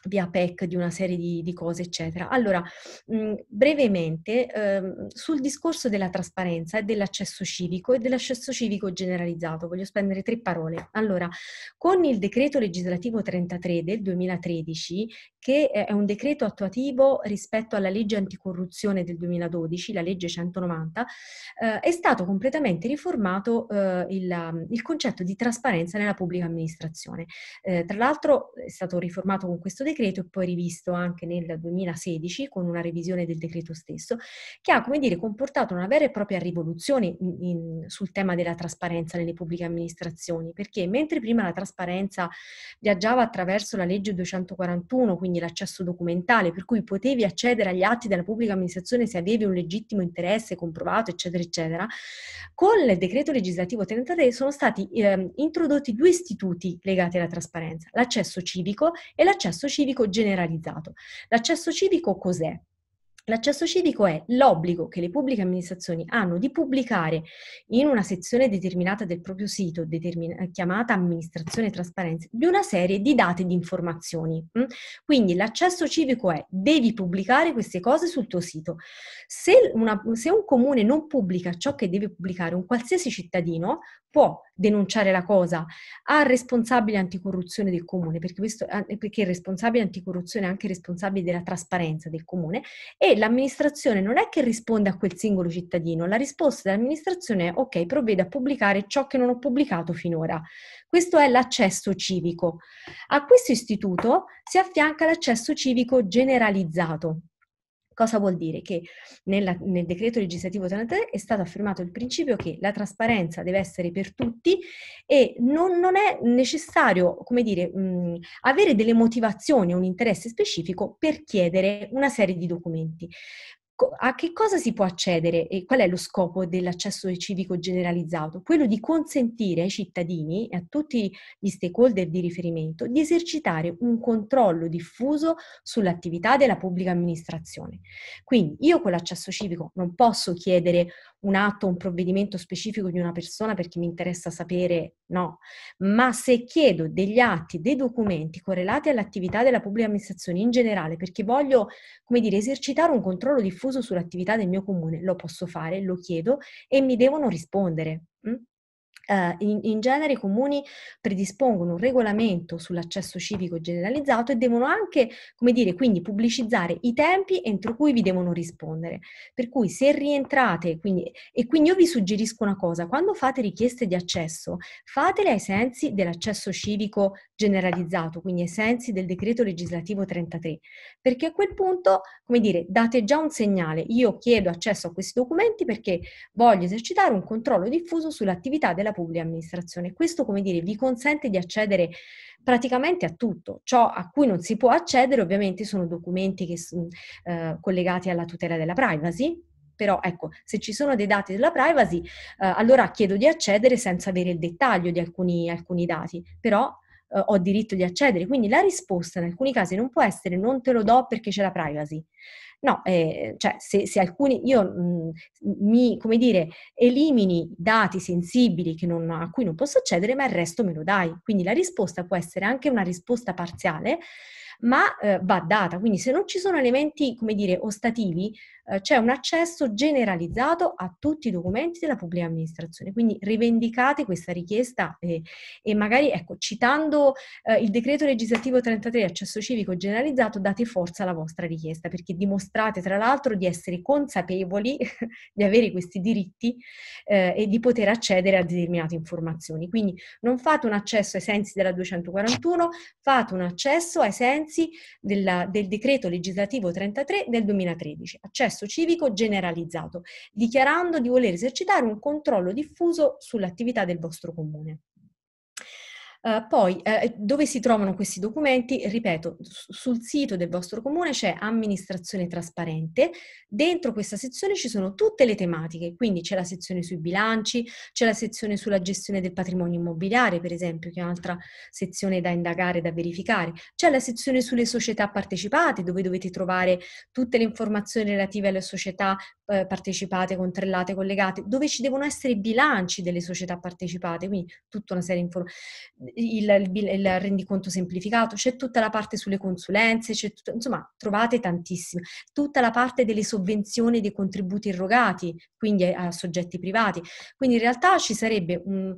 via PEC di una serie di, di cose, eccetera. Allora, mh, mhmm, brevemente, ehm, sul discorso della trasparenza e dell'accesso civico e dell'accesso civico generalizzato, voglio spendere tre parole. Allora, con il decreto legislativo 33 del 2013, che è un decreto attuativo rispetto alla legge anticorruzione del 2012, la legge 190, eh, è stato completamente riformato eh, il, um, il, concetto di trasparenza nella pubblica amministrazione. Eh, tra l'altro è stato riformato con questo decreto e poi rivisto anche nel 2016 con una revisione del decreto stesso, che ha, come dire, comportato una vera e propria rivoluzione in, in, sul tema della trasparenza nelle pubbliche amministrazioni, perché mentre prima la trasparenza viaggiava attraverso la legge 241, quindi quindi l'accesso documentale, per cui potevi accedere agli atti della pubblica amministrazione se avevi un legittimo interesse comprovato, eccetera, eccetera, con il decreto legislativo 33 sono stati eh, introdotti due istituti legati alla trasparenza, l'accesso civico e l'accesso civico generalizzato. L'accesso civico cos'è? L'accesso civico è l'obbligo che le pubbliche amministrazioni hanno di pubblicare in una sezione determinata del proprio sito, determin- eh, chiamata amministrazione e trasparenza, di una serie di date e di informazioni. Mm? Quindi l'accesso civico è devi pubblicare queste cose sul tuo sito. Se, una, se un comune non pubblica ciò che deve pubblicare un qualsiasi cittadino, può denunciare la cosa al responsabile anticorruzione del comune, perché, questo, perché il responsabile anticorruzione è anche responsabile della trasparenza del comune e l'amministrazione non è che risponde a quel singolo cittadino, la risposta dell'amministrazione è ok, provvede a pubblicare ciò che non ho pubblicato finora. Questo è l'accesso civico. A questo istituto si affianca l'accesso civico generalizzato Cosa vuol dire? Che nella, nel decreto legislativo 33 è stato affermato il principio che la trasparenza deve essere per tutti e non, non è necessario, come dire, mh, avere delle motivazioni o un interesse specifico per chiedere una serie di documenti a che cosa si può accedere e qual è lo scopo dell'accesso civico generalizzato? Quello di consentire ai cittadini e a tutti gli stakeholder di riferimento di esercitare un controllo diffuso sull'attività della pubblica amministrazione. Quindi io con l'accesso civico non posso chiedere un atto, un provvedimento specifico di una persona perché mi interessa sapere no, ma se chiedo degli atti, dei documenti correlati all'attività della pubblica amministrazione in generale perché voglio, come dire, esercitare un controllo diffuso sull'attività del mio comune, lo posso fare, lo chiedo e mi devono rispondere. Mm? Uh, in, in, genere i comuni predispongono un regolamento sull'accesso civico generalizzato e devono anche, come dire, quindi pubblicizzare i tempi entro cui vi devono rispondere. Per cui se rientrate, quindi, e quindi io vi suggerisco una cosa, quando fate richieste di accesso, fatele ai sensi dell'accesso civico generalizzato, quindi ai sensi del decreto legislativo 33, perché a quel punto, come dire, date già un segnale, io chiedo accesso a questi documenti perché voglio esercitare un controllo diffuso sull'attività della pubblica amministrazione. Questo, come dire, vi consente di accedere praticamente a tutto. Ciò a cui non si può accedere ovviamente sono documenti che, mm, eh, collegati alla tutela della privacy, però ecco, se ci sono dei dati della privacy, eh, allora chiedo di accedere senza avere il dettaglio di alcuni, alcuni dati, però eh, ho diritto di accedere. Quindi la risposta in alcuni casi non può essere non te lo do perché c'è la privacy. No, eh, cioè se, se, alcuni, io mh, mhmm, mi, come dire, elimini dati sensibili non, a cui non posso accedere, ma il resto me lo dai. Quindi la risposta può essere anche una risposta parziale ma eh, va data. Quindi se non ci sono elementi, come dire, ostativi, eh, c'è un accesso generalizzato a tutti i documenti della pubblica amministrazione. Quindi rivendicate questa richiesta e, e magari, ecco, citando eh, il decreto legislativo 33, accesso civico generalizzato, date forza alla vostra richiesta, perché dimostrate tra l'altro di essere consapevoli di avere questi diritti eh, e di poter accedere a determinate informazioni. Quindi non fate un accesso ai sensi della 241, fate un accesso ai sensi sensi della, del decreto legislativo 33 del 2013, accesso civico generalizzato, dichiarando di voler esercitare un controllo diffuso sull'attività del vostro comune. Eh, poi, uh, dove si trovano questi documenti? Ripeto, sul sito del vostro comune c'è amministrazione trasparente, dentro questa sezione ci sono tutte le tematiche, quindi c'è la sezione sui bilanci, c'è la sezione sulla gestione del patrimonio immobiliare, per esempio, che è un'altra sezione da indagare, da verificare, c'è la sezione sulle società partecipate, dove dovete trovare tutte le informazioni relative alle società eh, partecipate, controllate, collegate, dove ci devono essere i bilanci delle società partecipate, quindi tutta una serie di informazioni il, il, il, rendiconto semplificato, c'è tutta la parte sulle consulenze, tutta, insomma trovate tantissime, tutta la parte delle sovvenzioni dei contributi erogati, quindi a, a soggetti privati. Quindi in realtà ci sarebbe un,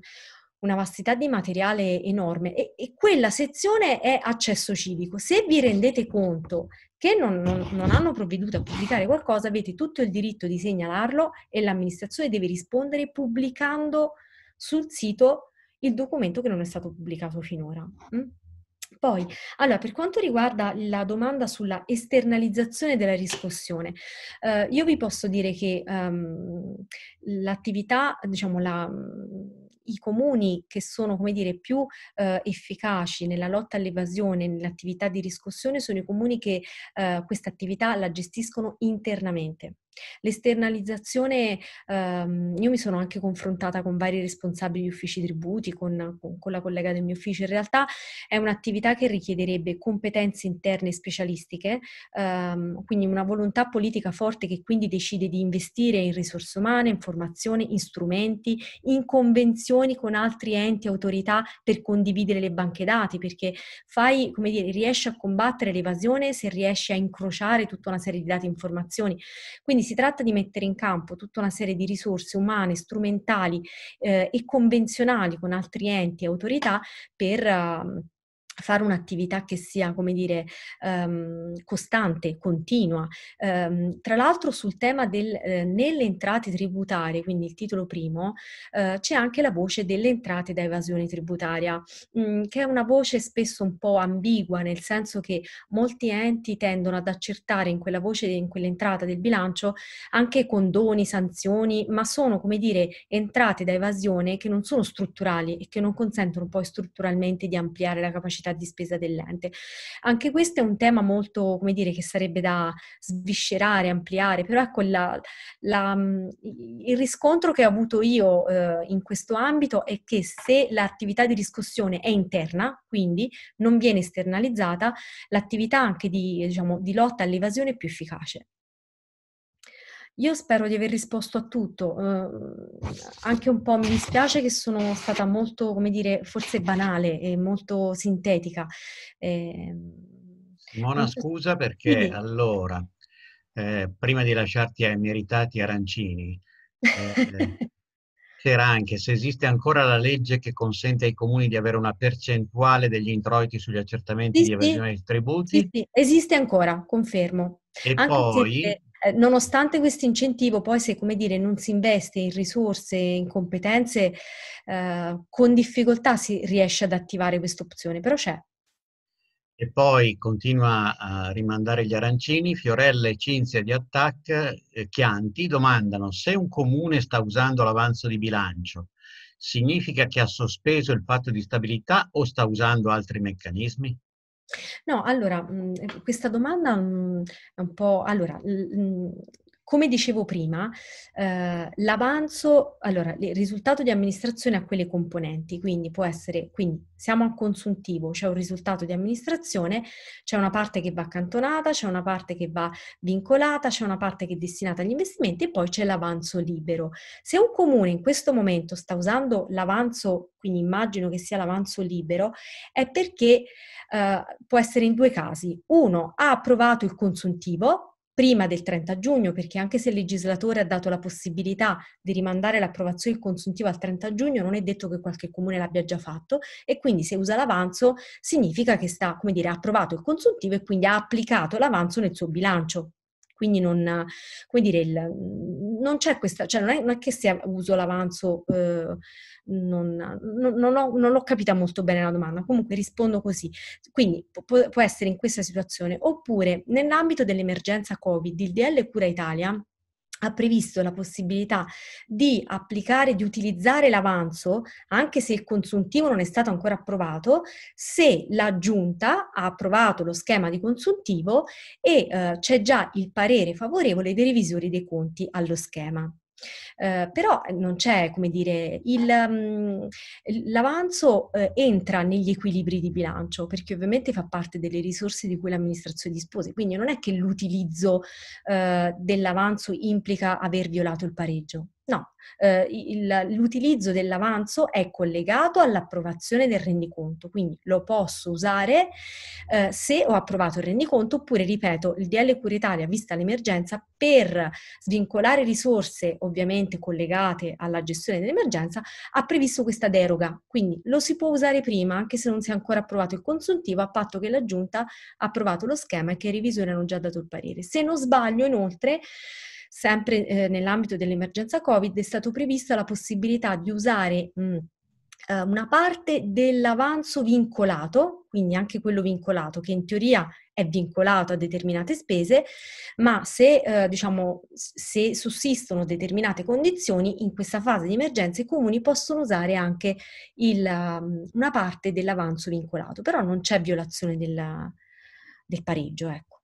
una vastità di materiale enorme e, e, quella sezione è accesso civico. Se vi rendete conto che non, non, non, hanno provveduto a pubblicare qualcosa, avete tutto il diritto di segnalarlo e l'amministrazione deve rispondere pubblicando sul sito il documento che non è stato pubblicato finora. Mm? Poi, allora, per quanto riguarda la domanda sulla esternalizzazione della riscossione, eh, io vi posso dire che um, l'attività, diciamo, la, mm, i comuni che sono, come dire, più eh, efficaci nella lotta all'evasione, nell'attività di riscossione, sono i comuni che eh, questa attività la gestiscono internamente. L'esternalizzazione, ehm, io mi sono anche confrontata con vari responsabili di uffici tributi, con, con, con, la collega del mio ufficio, in realtà è un'attività che richiederebbe competenze interne specialistiche, ehm, quindi una volontà politica forte che quindi decide di investire in risorse umane, in formazione, in strumenti, in convenzioni con altri enti, e autorità per condividere le banche dati, perché fai, come dire, riesci a combattere l'evasione se riesci a incrociare tutta una serie di dati e informazioni. Quindi si tratta di mettere in campo tutta una serie di risorse umane, strumentali eh, e convenzionali con altri enti e autorità per... Eh, fare un'attività che sia, come dire, um, costante, continua. Um, tra l'altro sul tema del, eh, nelle entrate tributarie, quindi il titolo primo, eh, c'è anche la voce delle entrate da evasione tributaria, mh, mm, che è una voce spesso un po' ambigua, nel senso che molti enti tendono ad accertare in quella voce, in quell'entrata del bilancio, anche condoni, sanzioni, ma sono, come dire, entrate da evasione che non sono strutturali e che non consentono poi strutturalmente di ampliare la capacità capacità di spesa dell'ente. Anche questo è un tema molto, come dire, che sarebbe da sviscerare, ampliare, però ecco la, la, mm, il riscontro che ho avuto io eh, in questo ambito è che se l'attività di riscossione è interna, quindi non viene esternalizzata, l'attività anche di, diciamo, di lotta all'evasione è più efficace. Io spero di aver risposto a tutto, eh, anche un po' mi dispiace che sono stata molto, come dire, forse banale e molto sintetica. Eh, Mona, molto... scusa perché sì. allora, eh, prima di lasciarti ai meritati arancini, eh, c'era anche se esiste ancora la legge che consente ai comuni di avere una percentuale degli introiti sugli accertamenti sì, di evasione sì. dei tributi. Esiste ancora, confermo. E anche poi... Se eh, nonostante questo incentivo, poi se come dire non si investe in risorse, in competenze, eh, con difficoltà si riesce ad attivare questa opzione, però c'è. E poi continua a rimandare gli arancini, Fiorella e Cinzia di Attac eh, Chianti domandano se un comune sta usando l'avanzo di bilancio, significa che ha sospeso il patto di stabilità o sta usando altri meccanismi? No, allora, mh, mhmm, eh, questa domanda mh, mhmm, è un po'... Allora, mh, mhmm, come dicevo prima, eh, l'avanzo, allora, il risultato di amministrazione ha quelle componenti, quindi può essere, quindi siamo al consuntivo, c'è un risultato di amministrazione, c'è una parte che va accantonata, c'è una parte che va vincolata, c'è una parte che è destinata agli investimenti e poi c'è l'avanzo libero. Se un comune in questo momento sta usando l'avanzo, quindi immagino che sia l'avanzo libero, è perché eh, può essere in due casi. Uno, ha approvato il consuntivo, prima del 30 giugno, perché anche se il legislatore ha dato la possibilità di rimandare l'approvazione del consuntivo al 30 giugno, non è detto che qualche comune l'abbia già fatto e quindi se usa l'avanzo significa che sta, come dire, ha approvato il consuntivo e quindi ha applicato l'avanzo nel suo bilancio. Quindi non, come dire, il, non c'è questa, cioè non è, non è che sia uso l'avanzo eh, non, non, ho, non, l'ho capita molto bene la domanda, comunque rispondo così. Quindi può, può essere in questa situazione. Oppure nell'ambito dell'emergenza Covid, il DL Cura Italia ha previsto la possibilità di applicare, di utilizzare l'avanzo, anche se il consuntivo non è stato ancora approvato, se la giunta ha approvato lo schema di consuntivo e eh, c'è già il parere favorevole dei revisori dei conti allo schema. Eh, però eh, non c'è, come dire, il, um, l'avanzo eh, entra negli equilibri di bilancio perché ovviamente fa parte delle risorse di cui l'amministrazione dispone, quindi non è che l'utilizzo eh, dell'avanzo implica aver violato il pareggio. No, eh, il, l'utilizzo dell'avanzo è collegato all'approvazione del rendiconto, quindi lo posso usare eh, se ho approvato il rendiconto oppure, ripeto, il DL Cura vista l'emergenza, per svincolare risorse ovviamente collegate alla gestione dell'emergenza, ha previsto questa deroga, quindi lo si può usare prima anche se non si è ancora approvato il consuntivo, a patto che la Giunta ha approvato lo schema e che i revisori hanno già dato il parere. Se non sbaglio, inoltre, sempre eh, nell'ambito dell'emergenza Covid, è stata prevista la possibilità di usare mh, mm, eh, una parte dell'avanzo vincolato, quindi anche quello vincolato, che in teoria è vincolato a determinate spese, ma se, eh, diciamo, se sussistono determinate condizioni, in questa fase di emergenza i comuni possono usare anche il, mm, una parte dell'avanzo vincolato, però non c'è violazione della, del pareggio. Ecco.